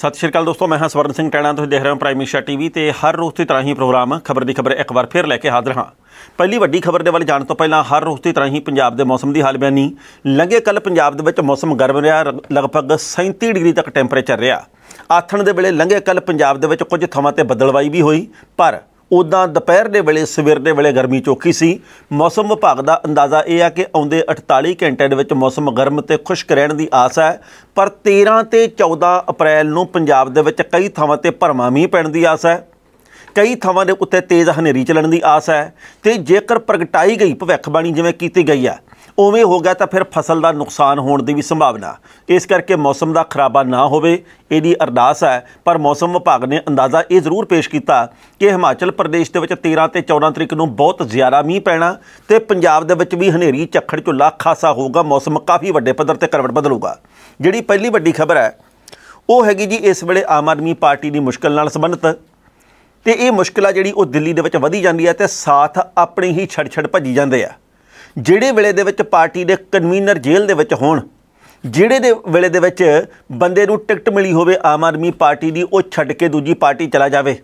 ਸਤਿ ਸ਼੍ਰੀ ਅਕਾਲ ਦੋਸਤੋ ਮੈਂ ਹਾਂ ਸਵਰਨ ਸਿੰਘ ਟੈਣਾ ਤੁਸੀਂ ਦੇਖ ਰਹੇ ਹੋ ਪ੍ਰਾਈਮ ਮਿਸ਼ਾ ਟੀਵੀ ਤੇ ਹਰ ਰੋਜ਼ ਦੀ ਤਰ੍ਹਾਂ ਹੀ ਪ੍ਰੋਗਰਾਮ ਖਬਰ ਦੀ ਖਬਰ ਇੱਕ ਵਾਰ ਫੇਰ ਲੈ ਕੇ ਹਾਜ਼ਰ ਹਾਂ ਪਹਿਲੀ ਵੱਡੀ ਖਬਰ ਦੇ ਵੱਲ ਜਾਣ ਤੋਂ ਪਹਿਲਾਂ ਹਰ ਰੋਜ਼ ਦੀ ਤਰ੍ਹਾਂ ਹੀ ਪੰਜਾਬ ਦੇ ਮੌਸਮ ਦੀ ਹਾਲ ਬਿਆਨੀ ਲੰਘੇ ਕੱਲ ਪੰਜਾਬ ਦੇ ਵਿੱਚ ਮੌਸਮ ਗਰਮ ਰਿਹਾ ਲਗਭਗ 37 ਡਿਗਰੀ ਤੱਕ ਟੈਂਪਰੇਚਰ ਰਿਹਾ ਆਥਣ ਦੇ ਵੇਲੇ ਲੰਘੇ ਕੱਲ ਪੰਜਾਬ ਦੇ ਵਿੱਚ ਕੁਝ ਥਾਵਾਂ ਤੇ ਬੱਦਲਵਾਈ ਵੀ ਹੋਈ ਪਰ ਉਦਾਂ ਦੁਪਹਿਰ ਦੇ ਵੇਲੇ ਸਵੇਰ ਦੇ ਵੇਲੇ ਗਰਮੀ ਚੋਕੀ ਸੀ ਮੌਸਮ ਵਿਭਾਗ ਦਾ ਅੰਦਾਜ਼ਾ ਇਹ ਆ ਕਿ ਆਉਂਦੇ 48 ਘੰਟਿਆਂ ਦੇ ਵਿੱਚ ਮੌਸਮ ਗਰਮ ਤੇ ਖੁਸ਼ਕ ਰਹਿਣ ਦੀ ਆਸ ਹੈ ਪਰ 13 ਤੇ 14 ਅਪ੍ਰੈਲ ਨੂੰ ਪੰਜਾਬ ਦੇ ਵਿੱਚ ਕਈ ਥਾਵਾਂ ਤੇ ਭਰਮਾ ਮੀਂਹ ਪੈਣ ਦੀ ਆਸ ਹੈ ਕਈ ਥਾਵਾਂ ਦੇ ਉੱਤੇ ਤੇਜ਼ ਹਨੇਰੀ ਚੱਲਣ ਦੀ ਆਸ ਹੈ ਤੇ ਜੇਕਰ ਪ੍ਰਗਟਾਈ ਗਈ ਭਵਿੱਖਬਾਣੀ ਜਿਵੇਂ ਕੀਤੀ ਗਈ ਹੈ ਉਵੇਂ ਹੋ ਗਿਆ ਤਾਂ ਫਿਰ ਫਸਲ ਦਾ ਨੁਕਸਾਨ ਹੋਣ ਦੀ ਵੀ ਸੰਭਾਵਨਾ ਇਸ ਕਰਕੇ ਮੌਸਮ ਦਾ ਖਰਾਬਾ ਨਾ ਹੋਵੇ ਇਹਦੀ ਅਰਦਾਸ ਹੈ ਪਰ ਮੌਸਮ ਵਿਭਾਗ ਨੇ ਅੰਦਾਜ਼ਾ ਇਹ ਜ਼ਰੂਰ ਪੇਸ਼ ਕੀਤਾ ਕਿ ਹਿਮਾਚਲ ਪ੍ਰਦੇਸ਼ ਦੇ ਵਿੱਚ 13 ਤੇ 14 ਤਰੀਕ ਨੂੰ ਬਹੁਤ ਜ਼ਿਆਦਾ ਮੀਂਹ ਪੈਣਾ ਤੇ ਪੰਜਾਬ ਦੇ ਵਿੱਚ ਵੀ ਹਨੇਰੀ ਝੱਖੜ ਝੁੱਲਾ ਖਾਸਾ ਹੋਊਗਾ ਮੌਸਮ ਕਾਫੀ ਵੱਡੇ ਪੱਧਰ ਤੇ ਕਰਵਟ ਬਦਲੂਗਾ ਜਿਹੜੀ ਪਹਿਲੀ ਵੱਡੀ ਖਬਰ ਹੈ ਉਹ ਹੈਗੀ ਜੀ ਇਸ ਵੇਲੇ ਆਮ ਆਦਮੀ ਪਾਰਟੀ ਦੀ ਮੁਸ਼ਕਲ ਨਾਲ ਸੰਬੰਧਿਤ ਤੇ ਇਹ ਮੁਸ਼ਕਲ ਆ ਜਿਹੜੀ ਉਹ ਦਿੱਲੀ ਦੇ ਵਿੱਚ ਵਧੀ ਜਾਂਦੀ ਹੈ ਤੇ ਸਾਥ ਆਪਣੇ ਹੀ ਛੜਛੜ ਭੱਜੀ ਜਾਂਦੇ ਆ ਜਿਹੜੇ ਵੇਲੇ ਦੇ ਵਿੱਚ ਪਾਰਟੀ ਦੇ ਕਨਵੀਨਰ ਜੇਲ੍ਹ ਦੇ ਵਿੱਚ ਹੋਣ ਜਿਹੜੇ ਦੇ ਵੇਲੇ ਦੇ ਵਿੱਚ ਬੰਦੇ ਨੂੰ ਟਿਕਟ ਮਿਲੀ ਹੋਵੇ ਆਮ ਆਦਮੀ ਪਾਰਟੀ ਦੀ ਉਹ ਛੱਡ ਕੇ ਦੂਜੀ ਪਾਰਟੀ ਚਲਾ ਜਾਵੇ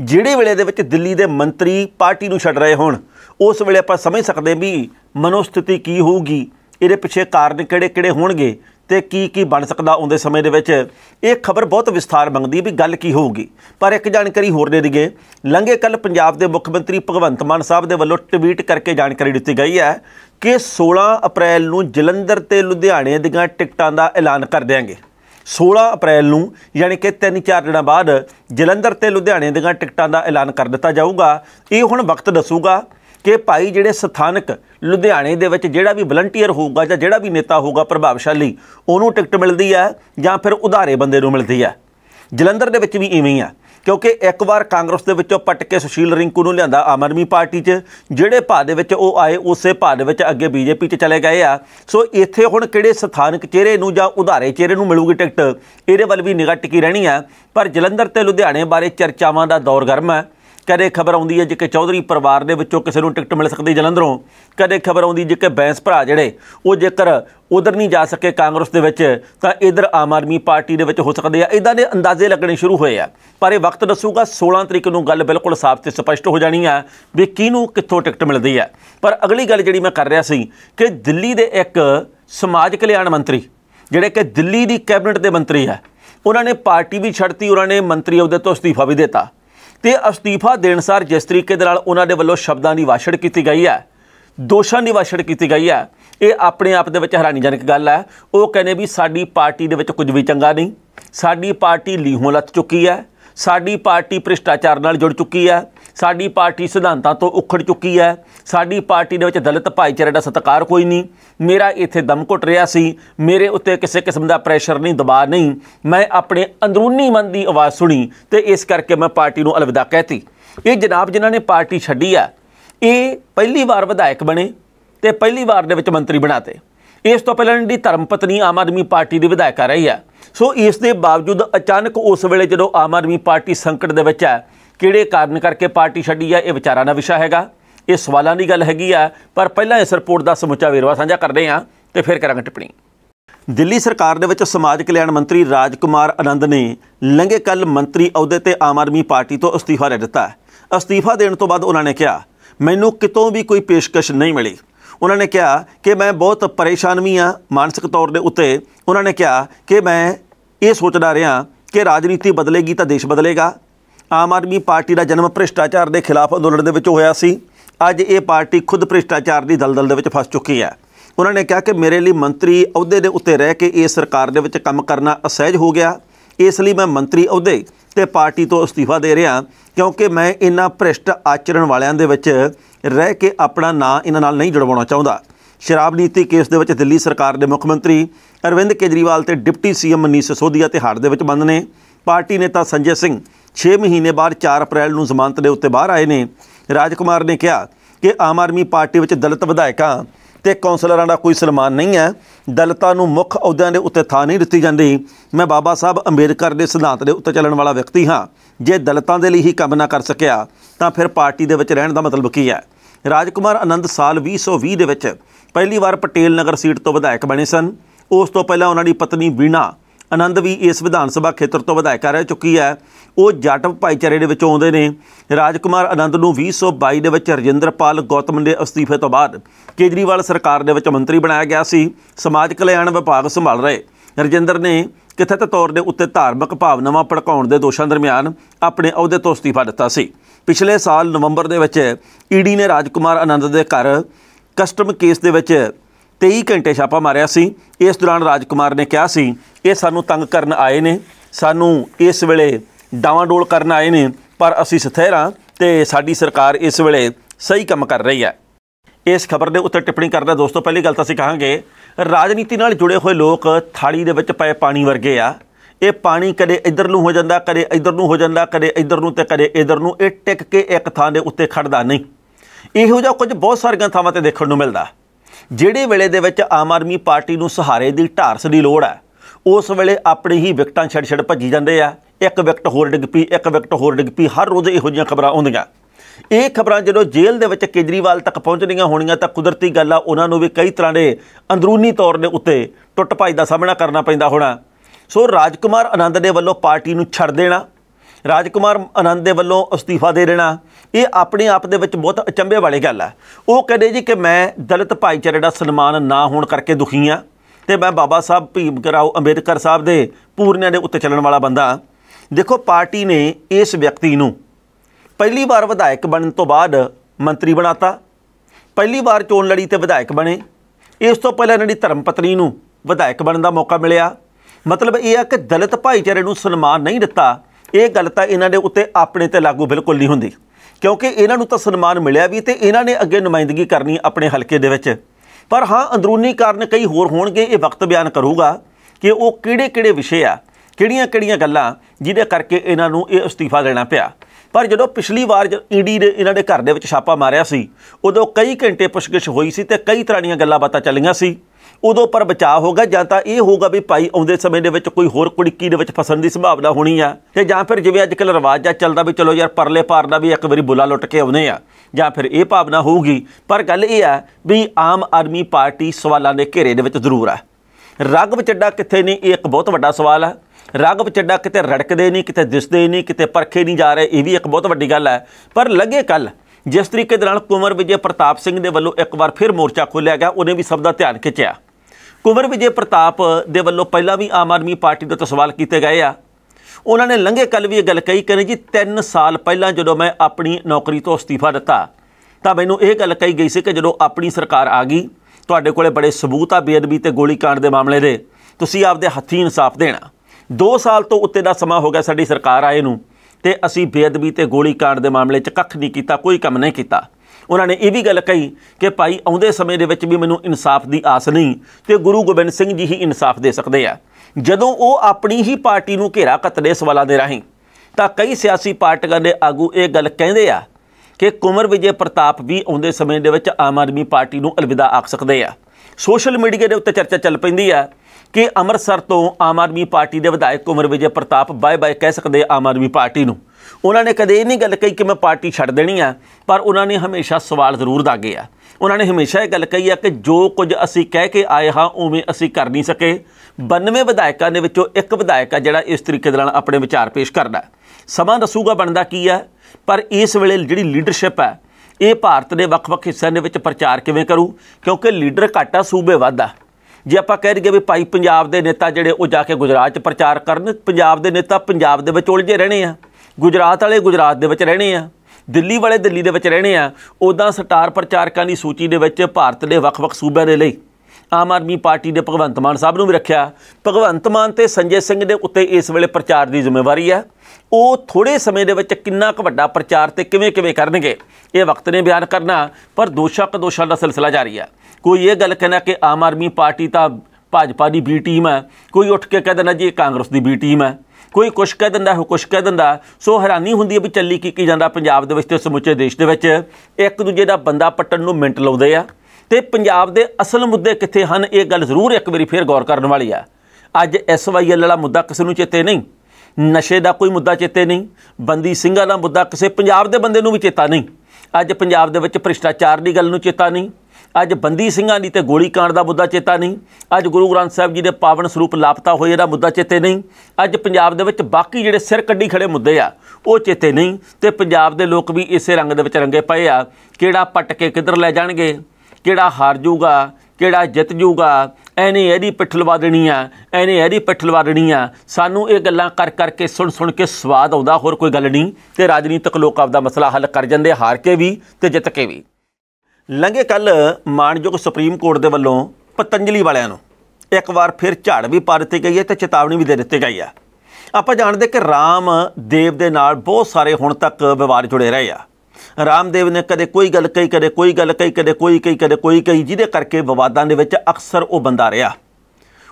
ਜਿਹੜੇ ਵੇਲੇ ਦੇ ਵਿੱਚ ਦਿੱਲੀ ਦੇ ਮੰਤਰੀ ਪਾਰਟੀ ਨੂੰ ਛੱਡ ਰਹੇ ਹੋਣ ਉਸ ਵੇਲੇ ਆਪਾਂ ਸਮਝ ਸਕਦੇ ਵੀ ਮਨੋਸਥਿਤੀ ਕੀ ਹੋਊਗੀ ਇਹਦੇ ਪਿੱਛੇ ਕਾਰਨ ਕਿਹੜੇ ਕਿਹੜੇ ਹੋਣਗੇ ਤੇ ਕੀ ਕੀ ਬਣ ਸਕਦਾ ਆਉਂਦੇ ਸਮੇਂ ਦੇ ਵਿੱਚ ਇਹ ਖਬਰ ਬਹੁਤ ਵਿਸਥਾਰ ਮੰਗਦੀ ਵੀ ਗੱਲ ਕੀ ਹੋਊਗੀ ਪਰ ਇੱਕ ਜਾਣਕਾਰੀ ਹੋਰ ਦੇ ਦਈਏ ਲੰਘੇ ਕੱਲ ਪੰਜਾਬ ਦੇ ਮੁੱਖ ਮੰਤਰੀ ਭਗਵੰਤ ਮਾਨ ਸਾਹਿਬ ਦੇ ਵੱਲੋਂ ਟਵੀਟ ਕਰਕੇ ਜਾਣਕਾਰੀ ਦਿੱਤੀ ਗਈ ਹੈ ਕਿ 16 ਅਪ੍ਰੈਲ ਨੂੰ ਜਲੰਧਰ ਤੇ ਲੁਧਿਆਣੇ ਦੀਆਂ ਟਿਕਟਾਂ ਦਾ ਐਲਾਨ ਕਰ ਦੇਾਂਗੇ 16 ਅਪ੍ਰੈਲ ਨੂੰ ਯਾਨੀ ਕਿ 3-4 ਦਿਨਾਂ ਬਾਅਦ ਜਲੰਧਰ ਤੇ ਲੁਧਿਆਣੇ ਦੀਆਂ ਟਿਕਟਾਂ ਦਾ ਐਲਾਨ ਕਰ ਦਿੱਤਾ ਜਾਊਗਾ ਇਹ ਹੁਣ ਵਕਤ ਦੱਸੂਗਾ ਕਿ ਭਾਈ ਜਿਹੜੇ ਸਥਾਨਕ ਲੁਧਿਆਣੇ ਦੇ ਵਿੱਚ ਜਿਹੜਾ ਵੀ ਵਲੰਟੀਅਰ ਹੋਊਗਾ ਜਾਂ ਜਿਹੜਾ ਵੀ ਨੇਤਾ ਹੋਊਗਾ ਪ੍ਰਭਾਵਸ਼ਾਲੀ ਉਹਨੂੰ ਟਿਕਟ ਮਿਲਦੀ ਹੈ ਜਾਂ ਫਿਰ ਉਧਾਰੇ ਬੰਦੇ ਨੂੰ ਮਿਲਦੀ ਹੈ ਜਲੰਧਰ ਦੇ ਵਿੱਚ ਵੀ ਇਵੇਂ ਹੀ ਆ ਕਿਉਂਕਿ ਇੱਕ ਵਾਰ ਕਾਂਗਰਸ ਦੇ ਵਿੱਚੋਂ ਪੱਟ ਕੇ ਸੁਸ਼ੀਲ ਰਿੰਕੂ ਨੂੰ ਲਿਆਂਦਾ ਆਮ ਆਦਮੀ ਪਾਰਟੀ 'ਚ ਜਿਹੜੇ ਭਾ ਦੇ ਵਿੱਚ ਉਹ ਆਏ ਉਸੇ ਭਾ ਦੇ ਵਿੱਚ ਅੱਗੇ ਬੀਜੇਪੀ 'ਚ ਚਲੇ ਗਏ ਆ ਸੋ ਇੱਥੇ ਹੁਣ ਕਿਹੜੇ ਸਥਾਨਕ ਚਿਹਰੇ ਨੂੰ ਜਾਂ ਉਧਾਰੇ ਚਿਹਰੇ ਨੂੰ ਮਿਲੂਗੀ ਟਿਕਟ ਇਹਦੇ ਵੱਲ ਵੀ ਨਿਗਾਹ ਟਿਕੀ ਰਹਿਣੀ ਆ ਪਰ ਜਲੰਧਰ ਤੇ ਲੁਧਿਆਣੇ ਬਾਰੇ ਚਰਚਾਵਾਂ ਦਾ ਦੌਰ ਗਰਮ ਹੈ ਕਦੇ ਖਬਰ ਆਉਂਦੀ ਹੈ ਜੇ ਕਿ ਚੌਧਰੀ ਪਰਿਵਾਰ ਦੇ ਵਿੱਚੋਂ ਕਿਸੇ ਨੂੰ ਟਿਕਟ ਮਿਲ ਸਕਦੀ ਜਲੰਧਰੋਂ ਕਦੇ ਖਬਰ ਆਉਂਦੀ ਜੇ ਕਿ ਬੈਂਸ ਭਰਾ ਜਿਹੜੇ ਉਹ ਜੇਕਰ ਉਧਰ ਨਹੀਂ ਜਾ ਸਕੇ ਕਾਂਗਰਸ ਦੇ ਵਿੱਚ ਤਾਂ ਇਧਰ ਆਮ ਆਦਮੀ ਪਾਰਟੀ ਦੇ ਵਿੱਚ ਹੋ ਸਕਦੇ ਆ ਇਦਾਂ ਦੇ ਅੰਦਾਜ਼ੇ ਲੱਗਣੇ ਸ਼ੁਰੂ ਹੋਏ ਆ ਪਰ ਇਹ ਵਕਤ ਦੱਸੂਗਾ 16 ਤਰੀਕ ਨੂੰ ਗੱਲ ਬਿਲਕੁਲ ਸਾਫ਼ ਤੇ ਸਪਸ਼ਟ ਹੋ ਜਾਣੀ ਆ ਵੀ ਕਿਹਨੂੰ ਕਿੱਥੋਂ ਟਿਕਟ ਮਿਲਦੀ ਆ ਪਰ ਅਗਲੀ ਗੱਲ ਜਿਹੜੀ ਮੈਂ ਕਰ ਰਿਹਾ ਸੀ ਕਿ ਦਿੱਲੀ ਦੇ ਇੱਕ ਸਮਾਜ ਕਲਿਆਣ ਮੰਤਰੀ ਜਿਹੜੇ ਕਿ ਦਿੱਲੀ ਦੀ ਕੈਬਨਿਟ ਦੇ ਮੰਤਰੀ ਆ ਉਹਨਾਂ ਨੇ ਪਾਰਟੀ ਵੀ ਛੱਡਤੀ ਉਹਨਾਂ ਨੇ ਮੰਤਰੀ ਅਹੁਦੇ ਤੋਂ ਅਸਤੀਫਾ ਵੀ ਦਿੱਤਾ ਤੇ ਅਸਤੀਫਾ ਦੇਣ ਸਾਰ ਜਿਸ ਤਰੀਕੇ ਦੇ ਨਾਲ ਉਹਨਾਂ ਦੇ ਵੱਲੋਂ ਸ਼ਬਦਾਂ ਦੀ ਵਾਸ਼ੜ ਕੀਤੀ ਗਈ ਹੈ ਦੋਸ਼ਾਂ ਦੀ ਵਾਸ਼ੜ ਕੀਤੀ ਗਈ ਹੈ ਇਹ ਆਪਣੇ ਆਪ ਦੇ ਵਿੱਚ ਹੈਰਾਨੀਜਨਕ ਗੱਲ ਹੈ ਉਹ ਕਹਿੰਦੇ ਵੀ ਸਾਡੀ ਪਾਰਟੀ ਦੇ ਵਿੱਚ ਕੁਝ ਵੀ ਚੰਗਾ ਨਹੀਂ ਸਾਡੀ ਪਾਰਟੀ ਲੀਹੋਂ ਲੱਤ ਚੁੱਕੀ ਹੈ ਸਾਡੀ ਪਾਰਟੀ ਭ੍ਰਿਸ਼ਟਾਚਾਰ ਨਾਲ ਜੁੜ ਚੁੱਕੀ ਹੈ ਸਾਡੀ ਪਾਰਟੀ ਸਿਧਾਂਤਾਂ ਤੋਂ ਉਖੜ ਚੁੱਕੀ ਹੈ ਸਾਡੀ ਪਾਰਟੀ ਦੇ ਵਿੱਚ ਦਲਿਤ ਭਾਈਚਾਰੇ ਦਾ ਸਤਿਕਾਰ ਕੋਈ ਨਹੀਂ ਮੇਰਾ ਇੱਥੇ ਦਮ ਘੁੱਟ ਰਿਹਾ ਸੀ ਮੇਰੇ ਉੱਤੇ ਕਿਸੇ ਕਿਸਮ ਦਾ ਪ੍ਰੈਸ਼ਰ ਨਹੀਂ ਦਬਾਅ ਨਹੀਂ ਮੈਂ ਆਪਣੇ ਅੰਦਰੂਨੀ ਮਨ ਦੀ ਆਵਾਜ਼ ਸੁਣੀ ਤੇ ਇਸ ਕਰਕੇ ਮੈਂ ਪਾਰਟੀ ਨੂੰ ਅਲਵਿਦਾ ਕਹਿਤੀ ਇਹ ਜਨਾਬ ਜਿਨ੍ਹਾਂ ਨੇ ਪਾਰਟੀ ਛੱਡੀ ਆ ਇਹ ਪਹਿਲੀ ਵਾਰ ਵਿਧਾਇਕ ਬਣੇ ਤੇ ਪਹਿਲੀ ਵਾਰ ਦੇ ਵਿੱਚ ਮੰਤਰੀ ਬਣਾਤੇ ਇਸ ਤੋਂ ਪਹਿਲਾਂ ਦੀ ਧਰਮ ਪਤਨੀ ਆਮ ਆਦਮੀ ਪਾਰਟੀ ਦੀ ਵਿਧਾਇਕਾ ਰਹੀ ਆ ਸੋ ਇਸ ਦੇ ਬਾਵਜੂਦ ਅਚਾਨਕ ਉਸ ਵੇਲੇ ਜਦੋਂ ਆਮ ਆਦਮੀ ਪਾਰਟੀ ਸੰਕਟ ਦੇ ਵਿੱਚ ਹੈ ਕਿਹੜੇ ਕਾਰਨ ਕਰਕੇ ਪਾਰਟੀ ਛੱਡੀ ਆ ਇਹ ਵਿਚਾਰਾਂ ਦਾ ਵਿਸ਼ਾ ਹੈਗਾ ਇਹ ਸਵਾਲਾਂ ਦੀ ਗੱਲ ਹੈਗੀ ਆ ਪਰ ਪਹਿਲਾਂ ਇਸ ਰਿਪੋਰਟ ਦਾ ਸਮੁੱਚਾ ਵੇਰਵਾ ਸਾਂਝਾ ਕਰਦੇ ਆ ਤੇ ਫਿਰ ਕਰਾਂਗੇ ਟਿੱਪਣੀ ਦਿੱਲੀ ਸਰਕਾਰ ਦੇ ਵਿੱਚ ਸਮਾਜ ਕਲਿਆਣ ਮੰਤਰੀ ਰਾਜਕੁਮਾਰ ਆਨੰਦ ਨੇ ਲੰਘੇ ਕੱਲ ਮੰਤਰੀ ਅਹੁਦੇ ਤੇ ਆਮ ਆਦਮੀ ਪਾਰਟੀ ਤੋਂ ਅਸਤੀਫਾ ਦੇ ਦਿੱਤਾ ਅਸਤੀਫਾ ਦੇਣ ਤੋਂ ਬਾਅਦ ਉਹਨਾਂ ਨੇ ਕਿਹਾ ਮੈਨੂੰ ਕਿਤੋਂ ਵੀ ਕੋਈ ਪੇਸ਼ਕਸ਼ ਨਹੀਂ ਮਿਲੀ ਉਹਨਾਂ ਨੇ ਕਿਹਾ ਕਿ ਮੈਂ ਬਹੁਤ ਪਰੇਸ਼ਾਨ ਵੀ ਆ ਮਾਨਸਿਕ ਤੌਰ ਦੇ ਉੱਤੇ ਉਹਨਾਂ ਨੇ ਕਿਹਾ ਕਿ ਮੈਂ ਇਹ ਸੋਚਦਾ ਰਿਹਾ ਕਿ ਰਾਜਨੀਤੀ ਬਦਲੇਗੀ ਤਾਂ ਦੇਸ਼ ਬਦਲੇਗਾ ਆਮ ਆਦਮੀ ਪਾਰਟੀ ਦਾ ਜਨਮ ਭ੍ਰਿਸ਼ਟਾਚਾਰ ਦੇ ਖਿਲਾਫ ਅੰਦੋਲਨ ਦੇ ਵਿੱਚ ਹੋਇਆ ਸੀ ਅੱਜ ਇਹ ਪਾਰਟੀ ਖੁਦ ਭ੍ਰਿਸ਼ਟਾਚਾਰ ਦੀ ਦਲਦਲ ਦੇ ਵਿੱਚ ਫਸ ਚੁੱਕੀ ਹੈ ਉਹਨਾਂ ਨੇ ਕਿਹਾ ਕਿ ਮੇਰੇ ਲਈ ਮੰਤਰੀ ਅਹੁਦੇ ਦੇ ਉੱਤੇ ਰਹਿ ਕੇ ਇਹ ਸਰਕਾਰ ਦੇ ਵਿੱਚ ਕੰਮ ਕਰਨਾ ਅਸਹਿਜ ਹੋ ਗਿਆ ਇਸ ਲਈ ਮੈਂ ਮੰਤਰੀ ਅਹੁਦੇ ਤੇ ਪਾਰਟੀ ਤੋਂ ਅਸਤੀਫਾ ਦੇ ਰਿਹਾ ਕਿਉਂਕਿ ਮੈਂ ਇਹਨਾਂ ਭ੍ਰਿਸ਼ਟ ਆਚਰਣ ਵਾਲਿਆਂ ਦੇ ਵਿੱਚ ਰਹਿ ਕੇ ਆਪਣਾ ਨਾਂ ਇਹਨਾਂ ਨਾਲ ਨਹੀਂ ਜੁੜਵਾਉਣਾ ਚਾਹੁੰਦਾ ਸ਼ਰਾਬ ਨੀਤੀ ਕੇਸ ਦੇ ਵਿੱਚ ਦਿੱਲੀ ਸਰਕਾਰ ਦੇ ਮੁੱਖ ਮੰਤਰੀ ਅਰਵਿੰਦ ਕੇਜਰੀਵਾਲ ਤੇ ਡਿਪਟੀ ਸੀਐਮ ਮਨੀਸ਼ ਸਿਸੋਦੀਆ ਤੇ ਹਾਰ ਦੇ ਵਿੱਚ ਬੰਦ ਨੇ ਪਾਰਟੀ ਨੇਤਾ ਸੰਜੇ ਸਿੰਘ 6 ਮਹੀਨੇ ਬਾਅਦ 4 ਅਪ੍ਰੈਲ ਨੂੰ ਜ਼ਮਾਨਤ ਦੇ ਉੱਤੇ ਬਾਹਰ ਆਏ ਨੇ ਰਾਜਕੁਮਾਰ ਨੇ ਕਿਹਾ ਕਿ ਆਮ ਆਦਮੀ ਪਾਰਟੀ ਵਿੱਚ ਦਲਿਤ ਵਿਧਾਇਕਾਂ ਤੇ ਕਾਉਂਸਲਰਾਂ ਦਾ ਕੋਈ ਸਨਮਾਨ ਨਹੀਂ ਹੈ ਦਲਿਤਾਂ ਨੂੰ ਮੁੱਖ ਅਹੁਦਿਆਂ ਦੇ ਉੱਤੇ ਥਾਂ ਨਹੀਂ ਦਿੱਤੀ ਜਾਂਦੀ ਮੈਂ ਬਾਬਾ ਸਾਹਿਬ ਅੰਬੇਦਕਰ ਦੇ ਸਿਧਾਂਤ ਦੇ ਉੱਤੇ ਚੱਲਣ ਵਾਲਾ ਵਿਅਕਤੀ ਹਾਂ ਜੇ ਦਲਿਤਾਂ ਦੇ ਲਈ ਹੀ ਕੰਮ ਨਾ ਕਰ ਸਕਿਆ ਤਾਂ ਫਿਰ ਪਾਰਟੀ ਦੇ ਵਿੱਚ ਰਹਿਣ ਦਾ ਮਤਲਬ ਕੀ ਹੈ ਰਾਜਕੁਮਾਰ ਆਨੰਦ ਸਾਲ 2020 ਦੇ ਵਿੱਚ ਪਹਿਲੀ ਵਾਰ ਪਟੇਲ ਨਗਰ ਸੀਟ ਤੋਂ ਵਿਧਾਇਕ ਬਣੇ ਸਨ ਉਸ ਤੋਂ ਪਹਿਲਾਂ ਉਹਨਾਂ ਦੀ ਪਤਨੀ ਵੀਣਾ ਆਨੰਦ ਵੀ ਇਸ ਵਿਧਾਨ ਸਭਾ ਖੇਤਰ ਤੋਂ ਵਿਧਾਇਕ ਰਹਿ ਚੁੱਕੀ ਹੈ ਉਹ ਜੱਟ ਭਾਈਚਾਰੇ ਦੇ ਵਿੱਚ ਆਉਂਦੇ ਨੇ ਰਾਜਕੁਮਾਰ ਆਨੰਦ ਨੂੰ 2022 ਦੇ ਵਿੱਚ ਰਜਿੰਦਰਪਾਲ ਗੌਤਮ ਦੇ ਅਸਤੀਫੇ ਤੋਂ ਬਾਅਦ ਕੇਜਰੀਵਾਲ ਸਰਕਾਰ ਦੇ ਵਿੱਚ ਮੰਤਰੀ ਬਣਾਇਆ ਗਿਆ ਸੀ ਸਮਾਜ ਕਲਿਆਣ ਵਿਭਾਗ ਸੰਭਾਲ ਰਹੇ ਰਜਿੰਦਰ ਨੇ ਕਿਥੇ ਤੇ ਤੌਰ ਦੇ ਉੱਤੇ ਧਾਰਮਿਕ ਭਾਵਨਾਵਾਂ ਭੜਕਾਉਣ ਦੇ ਦੋਸ਼ਾਂ ਦਰਮਿਆਨ ਆਪਣੇ ਅਹੁਦੇ ਤੋਂ ਅਸਤੀਫਾ ਦਿੱਤਾ ਸੀ ਪਿਛਲੇ ਸਾਲ ਨਵੰਬਰ ਦੇ ਵਿੱਚ ਈਡੀ ਨੇ ਰਾਜਕੁਮਾਰ ਆਨੰਦ ਦੇ ਘਰ ਕਸਟਮ ਕੇਸ ਦੇ ਵਿੱਚ 23 ਘੰਟੇ ਛਾਪਾ ਮਾਰਿਆ ਸੀ ਇਸ ਦੌਰਾਨ ਰਾਜਕੁਮਾਰ ਨੇ ਕਿਹਾ ਸੀ ਇਹ ਸਾਨੂੰ ਤੰਗ ਕਰਨ ਆਏ ਨੇ ਸਾਨੂੰ ਇਸ ਵੇਲੇ ਡੋਲ ਕਰਨ ਆਏ ਨੇ ਪਰ ਅਸੀਂ ਸਥਿਰਾਂ ਤੇ ਸਾਡੀ ਸਰਕਾਰ ਇਸ ਵੇਲੇ ਸਹੀ ਕੰਮ ਕਰ ਰਹੀ ਹੈ ਇਸ ਖਬਰ ਦੇ ਉੱਤੇ ਟਿੱਪਣੀ ਕਰਦਾ ਦੋਸਤੋ ਪਹਿਲੀ ਗੱਲ ਤਾਂ ਅਸੀਂ ਕਹਾਂਗੇ ਰਾਜਨੀਤੀ ਨਾਲ ਜੁੜੇ ਹੋਏ ਲੋਕ ਥਾਲੀ ਦੇ ਵਿੱਚ ਪਏ ਪਾਣੀ ਵਰਗੇ ਆ ਇਹ ਪਾਣੀ ਕਦੇ ਇੱਧਰ ਨੂੰ ਹੋ ਜਾਂਦਾ ਕਦੇ ਇੱਧਰ ਨੂੰ ਹੋ ਜਾਂਦਾ ਕਦੇ ਇੱਧਰ ਨੂੰ ਤੇ ਕਦੇ ਇੱਧਰ ਨੂੰ ਇਹ ਟਿਕ ਕੇ ਇੱਕ ਥਾਂ ਦੇ ਉੱਤੇ ਖੜਦਾ ਨਹੀਂ ਇਹੋ ਜਿਹਾ ਕੁਝ ਬਹੁਤ ਸਾਰੀਆਂ ਥਾਵਾਂ ਤੇ ਦੇਖਣ ਨੂੰ ਮਿਲਦਾ ਜਿਹੜੇ ਵੇਲੇ ਦੇ ਵਿੱਚ ਆਮ ਆਦਮੀ ਪਾਰਟੀ ਨੂੰ ਸਹਾਰੇ ਦੀ ਢਾਰਸ ਦੀ ਲੋੜ ਹੈ ਉਸ ਵੇਲੇ ਆਪਣੇ ਹੀ ਵਿਕਟਾਂ ਛੜ ਛੜ ਭੱਜੀ ਜਾਂਦੇ ਆ ਇੱਕ ਵਿਕਟ ਹੋਰ ਡਿੱਗ ਪਈ ਇੱਕ ਵਿਕਟ ਹੋਰ ਡਿੱਗ ਪਈ ਹਰ ਰੋਜ਼ ਇਹੋ ਜਿਹੀਆਂ ਖਬਰਾਂ ਆਉਂਦੀਆਂ ਇਹ ਖਬਰਾਂ ਜਦੋਂ ਜੇਲ੍ਹ ਦੇ ਵਿੱਚ ਕੇਜਰੀਵਾਲ ਤੱਕ ਪਹੁੰਚਣੀਆਂ ਹੋਣੀਆਂ ਤਾਂ ਕੁਦਰਤੀ ਗੱਲ ਆ ਉਹਨਾਂ ਨੂੰ ਵੀ ਕਈ ਤਰ੍ਹਾਂ ਦੇ ਅੰਦਰੂਨੀ ਤੌਰ ਦੇ ਉੱਤੇ ਟੁੱਟ ਭਾਈ ਦਾ ਸਾਹਮਣਾ ਕਰਨਾ ਪੈਂਦਾ ਹੋਣਾ ਸੋ ਰਾਜਕੁਮਾਰ ਆਨੰਦ ਦੇ ਵੱਲੋਂ ਪਾਰਟੀ ਨੂੰ ਛੱਡ ਦੇਣਾ ਰਾਜਕੁਮਾਰ ਆਨੰਦ ਦੇ ਵੱਲੋਂ ਅਸਤੀਫਾ ਦੇ ਦੇਣਾ ਇਹ ਆਪਣੇ ਆਪ ਦੇ ਵਿੱਚ ਬਹੁਤ ਅਚੰਬੇ ਵਾਲੀ ਗੱਲ ਆ ਉਹ ਕਹਿੰਦੇ ਜੀ ਕਿ ਮੈਂ ਦਲਿਤ ਭਾਈਚਾਰੇ ਦਾ ਸਨਮਾਨ ਨਾ ਹੋਣ ਕਰਕੇ ਦੁਖੀ ਆ ਤੇ ਮੈਂ ਬਾਬਾ ਸਾਹਿਬ ਭੀਮ ਕਰਾਓ ਅੰਬੇਦਕਰ ਸਾਹਿਬ ਦੇ ਪੂਰਨਿਆਂ ਦੇ ਉੱਤੇ ਚੱਲਣ ਵਾਲਾ ਬੰਦਾ ਦੇਖੋ ਪਾਰਟੀ ਨੇ ਇਸ ਵਿਅਕਤੀ ਨੂੰ ਪਹਿਲੀ ਵਾਰ ਵਿਧਾਇਕ ਬਣਨ ਤੋਂ ਬਾਅਦ ਮੰਤਰੀ ਬਣਾਤਾ ਪਹਿਲੀ ਵਾਰ ਚੋਣ ਲੜੀ ਤੇ ਵਿਧਾਇਕ ਬਣੇ ਇਸ ਤੋਂ ਪਹਿਲਾਂ ਇਹਨਾਂ ਦੀ ਧਰਮ ਪਤਨੀ ਨੂੰ ਵਿਧਾਇਕ ਬਣਨ ਦਾ ਮੌਕਾ ਮਿਲਿਆ ਮਤਲਬ ਇਹ ਆ ਕਿ ਦਲਿਤ ਭਾਈਚਾਰੇ ਨੂੰ ਸਨਮਾਨ ਨਹੀਂ ਦਿੱਤਾ ਇਹ ਗੱਲ ਤਾਂ ਇਹਨਾਂ ਦੇ ਉੱਤੇ ਆਪਣੇ ਤੇ ਲਾਗੂ ਬਿਲਕੁਲ ਨਹੀਂ ਹੁੰਦੀ ਕਿਉਂਕਿ ਇਹਨਾਂ ਨੂੰ ਤਾਂ ਸਨਮਾਨ ਮਿਲਿਆ ਵੀ ਤੇ ਇਹਨਾਂ ਨੇ ਅੱਗੇ ਨੁਮਾਇੰਦਗੀ ਕਰਨੀ ਆਪਣੇ ਹਲਕੇ ਦੇ ਵਿੱਚ ਪਰ ਹਾਂ ਅੰਦਰੂਨੀ ਕਾਰਨ ਕਈ ਹੋਰ ਹੋਣਗੇ ਇਹ ਵਕਤ ਬਿਆਨ ਕਰੂਗਾ ਕਿ ਉਹ ਕਿਹੜੇ-ਕਿਹੜੇ ਵਿਸ਼ੇ ਆ ਕਿਹੜੀਆਂ-ਕਿਹੜੀਆਂ ਗੱਲਾਂ ਜਿਹਦੇ ਕਰਕੇ ਇਹਨਾਂ ਨੂੰ ਇਹ ਅਸਤੀਫਾ ਦੇਣਾ ਪਿਆ ਪਰ ਜਦੋਂ ਪਿਛਲੀ ਵਾਰ ਈਡੀ ਦੇ ਇਹਨਾਂ ਦੇ ਘਰ ਦੇ ਵਿੱਚ ਛਾਪਾ ਮਾਰਿਆ ਸੀ ਉਦੋਂ ਕਈ ਘੰਟੇ ਪੁਸ਼ਕਿਸ਼ ਹੋਈ ਸੀ ਤੇ ਕਈ ਤਰ੍ਹਾਂ ਦੀਆਂ ਗੱਲਾਂ ਬਾਤਾਂ ਚੱਲੀਆਂ ਸੀ ਉਦੋਂ ਪਰ ਬਚਾਅ ਹੋਗਾ ਜਾਂ ਤਾਂ ਇਹ ਹੋਗਾ ਵੀ ਭਾਈ ਆਉਂਦੇ ਸਮੇਂ ਦੇ ਵਿੱਚ ਕੋਈ ਹੋਰ ਕੁੜਕੀ ਦੇ ਵਿੱਚ ਫਸਣ ਦੀ ਸੰਭਾਵਨਾ ਹੋਣੀ ਆ ਤੇ ਜਾਂ ਫਿਰ ਜਿਵੇਂ ਅੱਜ ਕੱਲ ਰਿਵਾਜ ਜਾਂ ਚੱਲਦਾ ਵੀ ਚਲੋ ਯਾਰ ਪਰਲੇ ਪਾਰ ਦਾ ਵੀ ਇੱਕ ਵਾਰੀ ਬੁਲਾ ਲੁੱਟ ਕੇ ਆਉਨੇ ਆ ਜਾਂ ਫਿਰ ਇਹ ਭਾਵਨਾ ਹੋਊਗੀ ਪਰ ਗੱਲ ਇਹ ਆ ਵੀ ਆਮ ਆਦਮੀ ਪਾਰਟੀ ਸਵਾਲਾਂ ਦੇ ਘੇਰੇ ਦੇ ਵਿੱਚ ਜ਼ਰੂਰ ਆ ਰਾਗਵ ਚੱਡਾ ਕਿੱਥੇ ਨਹੀਂ ਇਹ ਇੱਕ ਬਹੁਤ ਵੱਡਾ ਸਵਾਲ ਆ ਰਾਗਵ ਚੱਡਾ ਕਿਤੇ ਰੜਕਦੇ ਨਹੀਂ ਕਿਤੇ ਦਿਸਦੇ ਨਹੀਂ ਕਿਤੇ ਪਰਖੇ ਨਹੀਂ ਜਾ ਰਹੇ ਇਹ ਵੀ ਇੱਕ ਬਹੁਤ ਵੱਡੀ ਗੱਲ ਹੈ ਪਰ ਲੱਗੇ ਕੱਲ ਜਿਸ ਤਰੀਕੇ ਦੇ ਨਾਲ ਕੁਮਰ ਵਿਜੇ ਪ੍ਰਤਾਪ ਸਿੰਘ ਦੇ ਵੱਲੋਂ ਇੱਕ ਵਾਰ ਫਿਰ ਮੋਰਚਾ ਖੋਲਿਆ ਗਿਆ ਉਹਨੇ ਵੀ ਸਭ ਦਾ ਧਿਆਨ ਖਿੱਚਿਆ ਕੁੰਵਰ ਵਿਜੇ ਪ੍ਰਤਾਪ ਦੇ ਵੱਲੋਂ ਪਹਿਲਾਂ ਵੀ ਆਮ ਆਦਮੀ ਪਾਰਟੀ ਦਾ ਸਵਾਲ ਕੀਤੇ ਗਏ ਆ ਉਹਨਾਂ ਨੇ ਲੰਘੇ ਕੱਲ ਵੀ ਇਹ ਗੱਲ ਕਹੀ ਕਰੇ ਜੀ 3 ਸਾਲ ਪਹਿਲਾਂ ਜਦੋਂ ਮੈਂ ਆਪਣੀ ਨੌਕਰੀ ਤੋਂ ਅਸਤੀਫਾ ਦਿੱਤਾ ਤਾਂ ਮੈਨੂੰ ਇਹ ਗੱਲ ਕਹੀ ਗਈ ਸੀ ਕਿ ਜਦੋਂ ਆਪਣੀ ਸਰਕਾਰ ਆ ਗਈ ਤੁਹਾਡੇ ਕੋਲੇ ਬੜੇ ਸਬੂਤ ਆ ਬੇਅਦਬੀ ਤੇ ਗੋਲੀ ਕਾਂਡ ਦੇ ਮਾਮਲੇ ਦੇ ਤੁਸੀਂ ਆਪਦੇ ਹੱਥੀਂ ਇਨਸਾਫ ਦੇਣਾ 2 ਸਾਲ ਤੋਂ ਉੱਤੇ ਦਾ ਸਮਾਂ ਹੋ ਗਿਆ ਸਾਡੀ ਸਰਕਾਰ ਆਏ ਨੂੰ ਤੇ ਅਸੀਂ ਬੇਅਦਬੀ ਤੇ ਗੋਲੀ ਕਾਂਡ ਦੇ ਮਾਮਲੇ 'ਚ ਕੱਖ ਨਹੀਂ ਕੀਤਾ ਕੋਈ ਕੰਮ ਨਹੀਂ ਕੀਤਾ ਉਹਨਾਂ ਨੇ ਇਹ ਵੀ ਗੱਲ ਕਹੀ ਕਿ ਭਾਈ ਆਉਂਦੇ ਸਮੇਂ ਦੇ ਵਿੱਚ ਵੀ ਮੈਨੂੰ ਇਨਸਾਫ ਦੀ ਆਸ ਨਹੀਂ ਤੇ ਗੁਰੂ ਗੋਬਿੰਦ ਸਿੰਘ ਜੀ ਹੀ ਇਨਸਾਫ ਦੇ ਸਕਦੇ ਆ ਜਦੋਂ ਉਹ ਆਪਣੀ ਹੀ ਪਾਰਟੀ ਨੂੰ ਘੇਰਾ ਕੱਤਦੇ ਸਵਾਲਾਂ ਦੇ ਰਾਹੀਂ ਤਾਂ ਕਈ ਸਿਆਸੀ ਪਾਰਟੀਆਂ ਦੇ ਆਗੂ ਇਹ ਗੱਲ ਕਹਿੰਦੇ ਆ ਕਿ ਕੁਮਰ ਵਿਜੇ ਪ੍ਰਤਾਪ ਵੀ ਆਉਂਦੇ ਸਮੇਂ ਦੇ ਵਿੱਚ ਆਮ ਆਦਮੀ ਪਾਰਟੀ ਨੂੰ ਅਲਵਿਦਾ ਆਖ ਸਕਦੇ ਆ ਸੋਸ਼ਲ ਮੀਡੀਆ ਦੇ ਉੱਤੇ ਚਰਚਾ ਚੱਲ ਪੈਂਦੀ ਆ ਕਿ ਅੰਮ੍ਰਿਤਸਰ ਤੋਂ ਆਮ ਆਦਮੀ ਪਾਰਟੀ ਦੇ ਵਿਧਾਇਕ ਕੁਮਰ ਵਿਜੇ ਪ੍ਰਤਾਪ ਬਾਏ ਬਾਏ ਕਹਿ ਸਕਦੇ ਆਮ ਆਦਮੀ ਪਾਰਟੀ ਨੂੰ ਉਹਨਾਂ ਨੇ ਕਦੇ ਇਹ ਨਹੀਂ ਗੱਲ ਕਹੀ ਕਿ ਮੈਂ ਪਾਰਟੀ ਛੱਡ ਦੇਣੀ ਆ ਪਰ ਉਹਨਾਂ ਨੇ ਹਮੇਸ਼ਾ ਸਵਾਲ ਜ਼ਰੂਰ ਦਾਗੇ ਆ ਉਹਨਾਂ ਨੇ ਹਮੇਸ਼ਾ ਇਹ ਗੱਲ ਕਹੀ ਆ ਕਿ ਜੋ ਕੁਝ ਅਸੀਂ ਕਹਿ ਕੇ ਆਏ ਹਾਂ ਉਵੇਂ ਅਸੀਂ ਕਰ ਨਹੀਂ ਸਕੇ 92 ਵਿਧਾਇਕਾਂ ਦੇ ਵਿੱਚੋਂ ਇੱਕ ਵਿਧਾਇਕ ਆ ਜਿਹੜਾ ਇਸ ਤਰੀਕੇ ਦੇ ਨਾਲ ਆਪਣੇ ਵਿਚਾਰ ਪੇਸ਼ ਕਰਦਾ ਸਮਾਂ ਦੱਸੂਗਾ ਬਣਦਾ ਕੀ ਆ ਪਰ ਇਸ ਵੇਲੇ ਜਿਹੜੀ ਲੀਡਰਸ਼ਿਪ ਹੈ ਇਹ ਭਾਰਤ ਦੇ ਵੱਖ-ਵੱਖ ਹਿੱਸਿਆਂ ਦੇ ਵਿੱਚ ਪ੍ਰਚਾਰ ਕਿਵੇਂ ਕਰੂ ਕਿਉਂਕਿ ਲੀਡਰ ਘਾਟਾ ਸੂਬੇ ਵਾਧਾ ਜੇ ਆਪਾਂ ਕਹਿ ਰਹੀਏ ਵੀ ਭਾਈ ਪੰਜਾਬ ਦੇ ਨੇਤਾ ਜਿਹੜੇ ਉਹ ਜਾ ਕੇ ਗੁਜਰਾਤ 'ਚ ਪ੍ਰਚਾਰ ਕਰਨ ਪੰਜਾਬ ਦੇ ਨੇਤਾ ਪੰਜਾਬ ਦੇ ਵਿੱਚ ਉਲਝੇ ਰਹਿਣੇ ਆ ਗੁਜਰਾਤ ਵਾਲੇ ਗੁਜਰਾਤ ਦੇ ਵਿੱਚ ਰਹਿਣੇ ਆ ਦਿੱਲੀ ਵਾਲੇ ਦਿੱਲੀ ਦੇ ਵਿੱਚ ਰਹਿਣੇ ਆ ਉਦਾਂ ਸਟਾਰ ਪ੍ਰਚਾਰਕਾਂ ਦੀ ਸੂਚੀ ਦੇ ਵਿੱਚ ਭਾਰਤ ਦੇ ਵੱਖ-ਵੱਖ ਸੂਬਿਆਂ ਦੇ ਲਈ ਆਮ ਆਦਮੀ ਪਾਰਟੀ ਦੇ ਭਗਵੰਤ ਮਾਨ ਸਾਹਿਬ ਨੂੰ ਵੀ ਰੱਖਿਆ ਭਗਵੰਤ ਮਾਨ ਤੇ ਸੰਜੇ ਸਿੰਘ ਦੇ ਉੱਤੇ ਇਸ ਵੇਲੇ ਪ੍ਰਚਾਰ ਦੀ ਜ਼ਿੰਮੇਵਾਰੀ ਆ ਉਹ ਥੋੜੇ ਸਮੇਂ ਦੇ ਵਿੱਚ ਕਿੰਨਾ ਕੁ ਵੱਡਾ ਪ੍ਰਚਾਰ ਤੇ ਕਿਵੇਂ ਕਿਵੇਂ ਕਰਨਗੇ ਇਹ ਵਕਤ ਨੇ ਬਿਆਨ ਕਰਨਾ ਪਰ ਦੋਸ਼ਾ ਕਦੋਸ਼ਾਂ ਦਾ سلسلہ ਜਾਰੀ ਆ ਕੋਈ ਇਹ ਗੱਲ ਕਹਿੰਦਾ ਕਿ ਆਮ ਆਰਮੀ ਪਾਰਟੀ ਤਾਂ ਭਾਜਪਾ ਦੀ ਬੀ ਟੀਮ ਹੈ ਕੋਈ ਉੱਠ ਕੇ ਕਹਿ ਦਿੰਦਾ ਜੀ ਇਹ ਕਾਂਗਰਸ ਦੀ ਬੀ ਟੀਮ ਹੈ ਕੋਈ ਕੁਛ ਕਹਿ ਦਿੰਦਾ ਹੋ ਕੁਛ ਕਹਿ ਦਿੰਦਾ ਸੋ ਹੈਰਾਨੀ ਹੁੰਦੀ ਹੈ ਵੀ ਚੱਲੀ ਕੀ ਕੀ ਜਾਂਦਾ ਪੰਜਾਬ ਦੇ ਵਿੱਚ ਤੇ ਸਮੁੱਚੇ ਦੇਸ਼ ਦੇ ਵਿੱਚ ਇੱਕ ਦੂਜੇ ਦਾ ਬੰਦਾ ਪੱਟਣ ਨੂੰ ਮਿੰਟ ਲਾਉਂਦੇ ਆ ਤੇ ਪੰਜਾਬ ਦੇ ਅਸਲ ਮੁੱਦੇ ਕਿੱਥੇ ਹਨ ਇਹ ਗੱਲ ਜ਼ਰੂਰ ਇੱਕ ਵਾਰੀ ਫੇਰ ਗੌਰ ਕਰਨ ਵਾਲੀ ਆ ਅੱਜ ਐਸਵਾਈਐਲ ਵਾਲਾ ਮੁੱਦਾ ਕਿਸੇ ਨੂੰ ਚੇਤੇ ਨਹੀਂ ਨਸ਼ੇ ਦਾ ਕੋਈ ਮੁੱਦਾ ਚੇਤੇ ਨਹੀਂ ਬੰਦੀ ਸਿੰਘਾਂ ਦਾ ਮੁੱਦਾ ਕਿਸੇ ਪੰਜਾਬ ਦੇ ਬੰਦੇ ਨੂੰ ਵੀ ਚੇਤਾ ਨਹੀਂ ਅੱਜ ਪੰਜਾਬ ਦੇ ਵਿੱਚ ਭ੍ਰਿਸ਼ਟਾਚਾਰ ਦੀ ਗੱਲ ਨੂੰ ਚੇਤਾ ਨਹੀਂ ਅੱਜ ਬੰਦੀ ਸਿੰਘਾਂ ਦੀ ਤੇ ਗੋਲੀ ਕਾਂਡ ਦਾ ਮੁੱਦਾ ਚੇਤਾ ਨਹੀਂ ਅੱਜ ਗੁਰੂ ਗ੍ਰੰਥ ਸਾਹਿਬ ਜੀ ਦੇ ਪਾਵਨ ਸਰੂਪ ਲਾਪਤਾ ਹੋਏ ਦਾ ਮੁੱਦਾ ਚੇਤੇ ਨਹੀਂ ਅੱਜ ਪੰਜਾਬ ਦੇ ਵਿੱਚ ਬਾਕੀ ਜਿਹੜੇ ਸਿਰ ਕੱਢੀ ਖੜੇ ਮੁੱਦੇ ਆ ਉਹ ਚੇਤੇ ਨਹੀਂ ਤੇ ਪੰਜਾਬ ਦੇ ਲੋਕ ਵੀ ਇਸੇ ਰੰਗ ਦੇ ਵਿੱਚ ਰੰਗੇ ਪਏ ਆ ਕਿਹੜਾ ਪੱਟ ਕੇ ਕਿੱਧਰ ਲੈ ਜਾਣਗੇ ਕਿਹੜਾ ਹਾਰ ਜਾਊਗਾ ਕਿਹੜਾ ਜਿੱਤ ਜਾਊਗਾ ਐਨੇ ਐਦੀ ਪਿੱਠ ਲਵਾ ਦੇਣੀ ਆ ਐਨੇ ਐਦੀ ਪਿੱਠ ਲਵਾ ਦੇਣੀ ਆ ਸਾਨੂੰ ਇਹ ਗੱਲਾਂ ਕਰ ਕਰਕੇ ਸੁਣ ਸੁਣ ਕੇ ਸਵਾਦ ਆਉਂਦਾ ਹੋਰ ਕੋਈ ਗੱਲ ਨਹੀਂ ਤੇ ਰਾਜਨੀਤਿਕ ਲੋਕ ਆਪਦਾ ਮਸਲਾ ਹੱਲ ਕਰ ਜਾਂਦੇ ਹਾਰ ਕੇ ਵੀ ਤੇ ਜਿੱਤ ਕੇ ਵੀ ਲੰਘੇ ਕੱਲ ਮਾਨਯੋਗ ਸੁਪਰੀਮ ਕੋਰਟ ਦੇ ਵੱਲੋਂ ਪਤੰਜਲੀ ਵਾਲਿਆਂ ਨੂੰ ਇੱਕ ਵਾਰ ਫਿਰ ਝਾੜ ਵੀ ਪਾ ਦਿੱਤੀ ਗਈ ਹੈ ਤੇ ਚੇਤਾਵਨੀ ਵੀ ਦੇ ਦਿੱਤੀ ਗਈ ਹੈ ਆਪਾਂ ਜਾਣਦੇ ਕਿ ਰਾਮ ਦੇਵ ਦੇ ਨਾਲ ਬਹੁਤ ਸਾਰੇ ਹੁਣ ਤੱਕ ਵਿਵਾਦ ਜੁੜੇ ਰਹੇ ਆ ਰਾਮਦੇਵ ਨੇ ਕਦੇ ਕੋਈ ਗੱਲ ਕਹੀ ਕਦੇ ਕੋਈ ਗੱਲ ਕਹੀ ਕਦੇ ਕੋਈ ਕਹੀ ਕਦੇ ਕੋਈ ਕਹੀ ਜਿਹਦੇ ਕਰਕੇ ਵਿਵਾਦਾਂ ਦੇ ਵਿੱਚ ਅਕਸਰ ਉਹ ਬੰਦਾ ਰਿਹਾ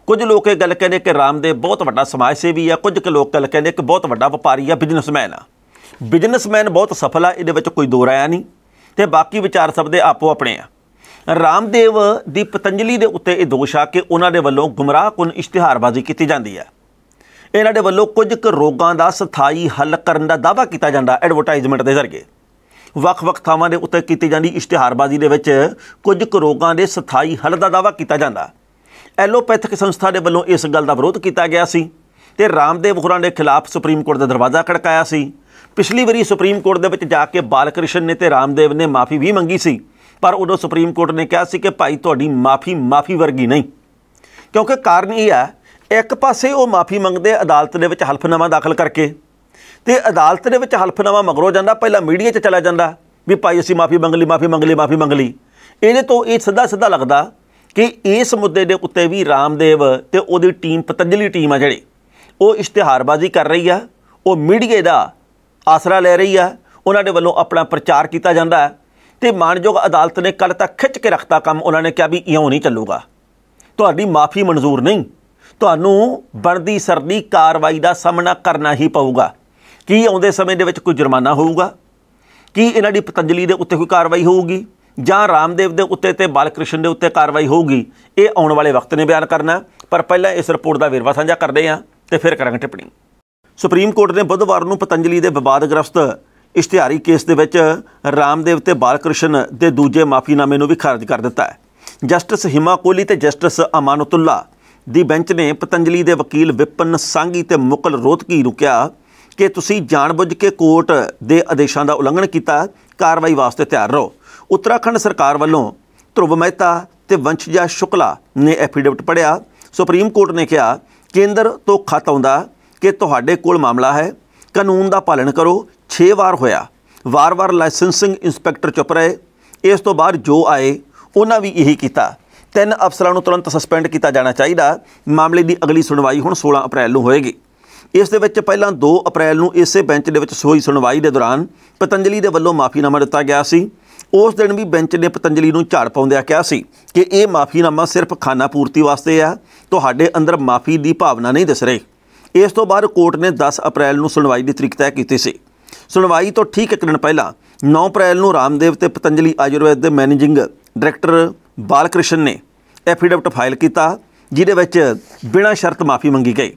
ਕੁਝ ਲੋਕ ਇਹ ਗੱਲ ਕਹਿੰਦੇ ਕਿ ਰਾਮਦੇਵ ਬਹੁਤ ਵੱਡਾ ਸਮਾਜ ਸੇਵੀ ਆ ਕੁਝ ਕੁ ਲੋਕ ਗੱਲ ਕਹਿੰਦੇ ਕਿ ਬਹੁਤ ਵੱਡਾ ਵਪਾਰੀ ਆ ਬਿਜ਼ਨਸਮੈਨ ਆ ਬਿਜ਼ਨਸਮੈਨ ਬਹੁਤ ਸਫਲ ਆ ਇਹਦੇ ਵਿੱਚ ਕੋਈ ਦੋ ਰਾਇਆ ਨਹੀਂ ਤੇ ਬਾਕੀ ਵਿਚਾਰ ਸਭ ਦੇ ਆਪੋ ਆਪਣੇ ਆ ਰਾਮਦੇਵ ਦੀ ਪਤੰਜਲੀ ਦੇ ਉੱਤੇ ਇਹ ਦੋਸ਼ ਆ ਕਿ ਉਹਨਾਂ ਦੇ ਵੱਲੋਂ ਗੁੰਮਰਾਹਕੁਨ ਇਸ਼ਤਿਹਾਰਬਾਜ਼ੀ ਕੀਤੀ ਜਾਂਦੀ ਹੈ ਇਹਨਾਂ ਦੇ ਵੱਲੋਂ ਕੁਝ ਕੁ ਰੋਗਾਂ ਦਾ ਸਥਾਈ ਹੱਲ ਕਰਨ ਦਾ ਦਾਅਵਾ ਕੀਤਾ ਜਾਂਦਾ ਐਡਵਰਟਾਈਜ਼ਮੈਂਟ ਦੇ ਜ਼ਰੀਏ ਵੱਖ-ਵੱਖ ਥਾਵਾਂ ਦੇ ਉੱਤੇ ਕੀਤੀ ਜਾਂਦੀ ਇਸ਼ਤਿਹਾਰਬਾਜ਼ੀ ਦੇ ਵਿੱਚ ਕੁਝ ਕੁ ਰੋਗਾਂ ਦੇ ਸਥਾਈ ਹੱਲ ਦਾ ਦਾਅਵਾ ਕੀਤਾ ਜਾਂਦਾ ਐਲੋਪੈਥਿਕ ਸੰਸਥਾ ਦੇ ਵੱਲੋਂ ਇਸ ਗੱਲ ਦਾ ਵਿਰੋਧ ਕੀਤਾ ਗਿਆ ਸੀ ਤੇ ਰਾਮਦੇਵ ਖੁਰਾਂ ਦੇ ਖਿਲਾਫ ਸੁਪਰੀਮ ਕੋਰਟ ਦਾ ਦਰਵਾਜ਼ਾ ਖੜਕਾਇਆ ਸੀ ਪਿਛਲੀ ਵਾਰੀ ਸੁਪਰੀਮ ਕੋਰਟ ਦੇ ਵਿੱਚ ਜਾ ਕੇ ਬਾਲਕ੍ਰਿਸ਼ਨ ਨੇ ਤੇ ਰਾਮਦੇਵ ਨੇ ਮਾਫੀ ਵੀ ਮੰਗੀ ਸੀ ਪਰ ਉਦੋਂ ਸੁਪਰੀਮ ਕੋਰਟ ਨੇ ਕਿਹਾ ਸੀ ਕਿ ਭਾਈ ਤੁਹਾਡੀ ਮਾਫੀ ਮਾਫੀ ਵਰਗੀ ਨਹੀਂ ਕਿਉਂਕਿ ਕਾਰਨ ਇਹ ਹੈ ਇੱਕ ਪਾਸੇ ਉਹ ਮਾਫੀ ਮੰਗਦੇ ਅਦਾਲਤ ਦੇ ਵਿੱਚ ਹਲਫਨਾਮਾ ਦਾਖਲ ਕਰਕੇ ਤੇ ਅਦਾਲਤ ਦੇ ਵਿੱਚ ਹਲਫਨਾਮਾ ਮਗਰੋਂ ਜਾਂਦਾ ਪਹਿਲਾਂ ਮੀਡੀਆ 'ਚ ਚਲਾ ਜਾਂਦਾ ਵੀ ਭਾਈ ਅਸੀਂ ਮਾਫੀ ਮੰਗ ਲਈ ਮਾਫੀ ਮੰਗ ਲਈ ਮਾਫੀ ਮੰਗ ਲਈ ਇਹਦੇ ਤੋਂ ਇਹ ਸਿੱਧਾ ਸਿੱਧਾ ਲੱਗਦਾ ਕਿ ਇਸ ਮੁੱਦੇ ਦੇ ਉੱਤੇ ਵੀ ਰਾਮਦੇਵ ਤੇ ਉਹਦੀ ਟੀਮ ਪਤੰਜਲੀ ਟੀਮ ਆ ਜਿਹੜੀ ਉਹ ਇਸ਼ਤਿਹਾਰਬਾਜ਼ੀ ਕਰ ਰਹੀ ਆ ਉਹ ਮੀਡੀਆ ਦਾ ਆਸਰਾ ਲੈ ਰਹੀ ਆ ਉਹਨਾਂ ਦੇ ਵੱਲੋਂ ਆਪਣਾ ਪ੍ਰਚਾਰ ਕੀਤਾ ਜਾਂਦਾ ਹੈ ਤੇ ਮਾਨਯੋਗ ਅਦਾਲਤ ਨੇ ਕੱਲ ਤੱਕ ਖਿੱਚ ਕੇ ਰੱਖਤਾ ਕੰਮ ਉਹਨਾਂ ਨੇ ਕਿਹਾ ਵੀ ਇਉਂ ਨਹੀਂ ਚੱਲੂਗਾ ਤੁਹਾਡੀ ਮਾਫੀ ਮਨਜ਼ੂਰ ਨਹੀਂ ਤੁਹਾਨੂੰ ਬਣਦੀ ਸਰਦੀ ਕਾਰਵਾਈ ਦਾ ਸਾਹਮਣਾ ਕਰਨਾ ਹੀ ਪਊਗਾ ਕੀ ਆਉਂਦੇ ਸਮੇਂ ਦੇ ਵਿੱਚ ਕੋਈ ਜੁਰਮਾਨਾ ਹੋਊਗਾ ਕੀ ਇਹਨਾਂ ਦੀ ਪਤੰਜਲੀ ਦੇ ਉੱਤੇ ਕੋਈ ਕਾਰਵਾਈ ਹੋਊਗੀ ਜਾਂ ਰਾਮਦੇਵ ਦੇ ਉੱਤੇ ਤੇ ਬਾਲਕ੍ਰਿਸ਼ਨ ਦੇ ਉੱਤੇ ਕਾਰਵਾਈ ਹੋਊਗੀ ਇਹ ਆਉਣ ਵਾਲੇ ਵਕਤ ਨੇ ਬਿਆਨ ਕਰਨਾ ਪਰ ਪਹਿਲਾਂ ਇਸ ਰਿਪੋਰਟ ਦਾ ਵੇਰਵਾ ਸਾਂਝਾ ਕਰਦੇ ਆਂ ਤੇ ਫਿਰ ਕਰਾਂਗੇ ਟਿੱਪਣੀ ਸੁਪਰੀਮ ਕੋਰਟ ਨੇ ਬੁੱਧਵਾਰ ਨੂੰ ਪਤੰਜਲੀ ਦੇ ਵਿਵਾਦਗ੍ਰਸਤ ਇਸ਼ਤਿਹਾਰੀ ਕੇਸ ਦੇ ਵਿੱਚ ਰਾਮਦੇਵ ਤੇ ਬਾਲਕ੍ਰਿਸ਼ਨ ਦੇ ਦੂਜੇ ਮਾਫੀਨਾਮੇ ਨੂੰ ਵੀ ਖਾਰਜ ਕਰ ਦਿੱਤਾ ਹੈ ਜਸਟਿਸ ਹਿਮਾ ਕੋਲੀ ਤੇ ਜਸਟਿਸ ਅਮਾਨਤੁੱਲਾ ਦੀ ਬੈਂਚ ਨੇ ਪਤੰਜਲੀ ਦੇ ਵਕੀਲ ਵਿਪਨ ਸੰਗੀ ਤੇ ਮੁਕਲ ਰੋਤਕੀ ਨੂੰ ਕਿਹਾ ਕਿ ਤੁਸੀਂ ਜਾਣਬੁੱਝ ਕੇ ਕੋਰਟ ਦੇ ਆਦੇਸ਼ਾਂ ਦਾ ਉਲੰਘਣ ਕੀਤਾ ਕਾਰਵਾਈ ਵਾਸਤੇ ਤਿਆਰ ਰਹੋ ਉੱਤਰਾਖੰਡ ਸਰਕਾਰ ਵੱਲੋਂ ਧਰੁਵ ਮਹਿਤਾ ਤੇ ਵੰਸ਼ਜਾ ਸ਼ੁਕਲਾ ਨੇ ਐਫੀਡੇਵਿਟ ਪੜਿਆ ਸੁਪਰੀਮ ਕੋਰਟ ਨੇ ਕਿਹਾ ਕੇਂਦਰ ਤੋਂ ਖਤ ਆਉਂਦਾ ਕਿ ਤੁਹਾਡੇ ਕੋਲ ਮਾਮਲਾ ਹੈ ਕਾਨੂੰਨ ਦਾ ਪਾਲਣ ਕਰੋ 6 ਵਾਰ ਹੋਇਆ ਵਾਰ-ਵਾਰ ਲਾਇਸੈਂਸਿੰਗ ਇਨਸਪੈਕਟਰ ਚੁੱਪ ਰਹੇ ਇਸ ਤੋਂ ਬਾਅਦ ਜੋ ਆਏ ਉਹਨਾਂ ਵੀ ਇਹੀ ਕੀਤਾ ਤਿੰਨ ਅਫਸਰਾਂ ਨੂੰ ਤੁਰੰਤ ਸਸਪੈਂਡ ਕੀਤਾ ਜਾਣਾ ਚਾਹੀਦਾ ਮਾਮਲੇ ਦੀ ਅਗਲੀ ਸੁਣਵਾਈ ਹੁਣ 16 ਅਪ੍ਰੈਲ ਨੂੰ ਹੋਏਗੀ ਇਸ ਦੇ ਵਿੱਚ ਪਹਿਲਾਂ 2 ਅਪ੍ਰੈਲ ਨੂੰ ਇਸੇ ਬੈਂਚ ਦੇ ਵਿੱਚ ਸੋਈ ਸੁਣਵਾਈ ਦੇ ਦੌਰਾਨ ਪਤੰਜਲੀ ਦੇ ਵੱਲੋਂ ਮਾਫੀਨਾਮਾ ਦਿੱਤਾ ਗਿਆ ਸੀ ਉਸ ਦਿਨ ਵੀ ਬੈਂਚ ਨੇ ਪਤੰਜਲੀ ਨੂੰ ਝਾੜ ਪਾਉਂਦਿਆਂ ਕਿਹਾ ਸੀ ਕਿ ਇਹ ਮਾਫੀਨਾਮਾ ਸਿਰਫ ਖਾਨਾ ਪੂਰਤੀ ਵਾਸਤੇ ਆ ਤੁਹਾਡੇ ਅੰਦਰ ਮਾਫੀ ਦੀ ਭਾਵਨਾ ਨਹੀਂ ਦਿਸ ਰਹੀ ਇਸ ਤੋਂ ਬਾਅਦ ਕੋਰਟ ਨੇ 10 ਅਪ੍ਰੈਲ ਨੂੰ ਸੁਣਵਾਈ ਦੀ ਤਰੀਕ ਤੈਅ ਕੀਤੀ ਸੀ ਸੁਣਵਾਈ ਤੋਂ ਠੀਕ ਇੱਕ ਦਿਨ ਪਹਿਲਾਂ 9 ਅਪ੍ਰੈਲ ਨੂੰ ਰਾਮਦੇਵ ਤੇ ਪਤੰਜਲੀ ਆਯੁਰਵੈਦ ਦੇ ਮੈਨੇਜਿੰਗ ਡਾਇਰੈਕਟਰ ਬਾਲਕ੍ਰਿਸ਼ਨ ਨੇ ਐਫੀਡੇਵਿਟ ਫਾਈਲ ਕੀਤਾ ਜਿਹਦੇ ਵਿੱਚ ਬਿਨਾਂ ਸ਼ਰਤ ਮਾਫੀ ਮੰਗੀ ਗਈ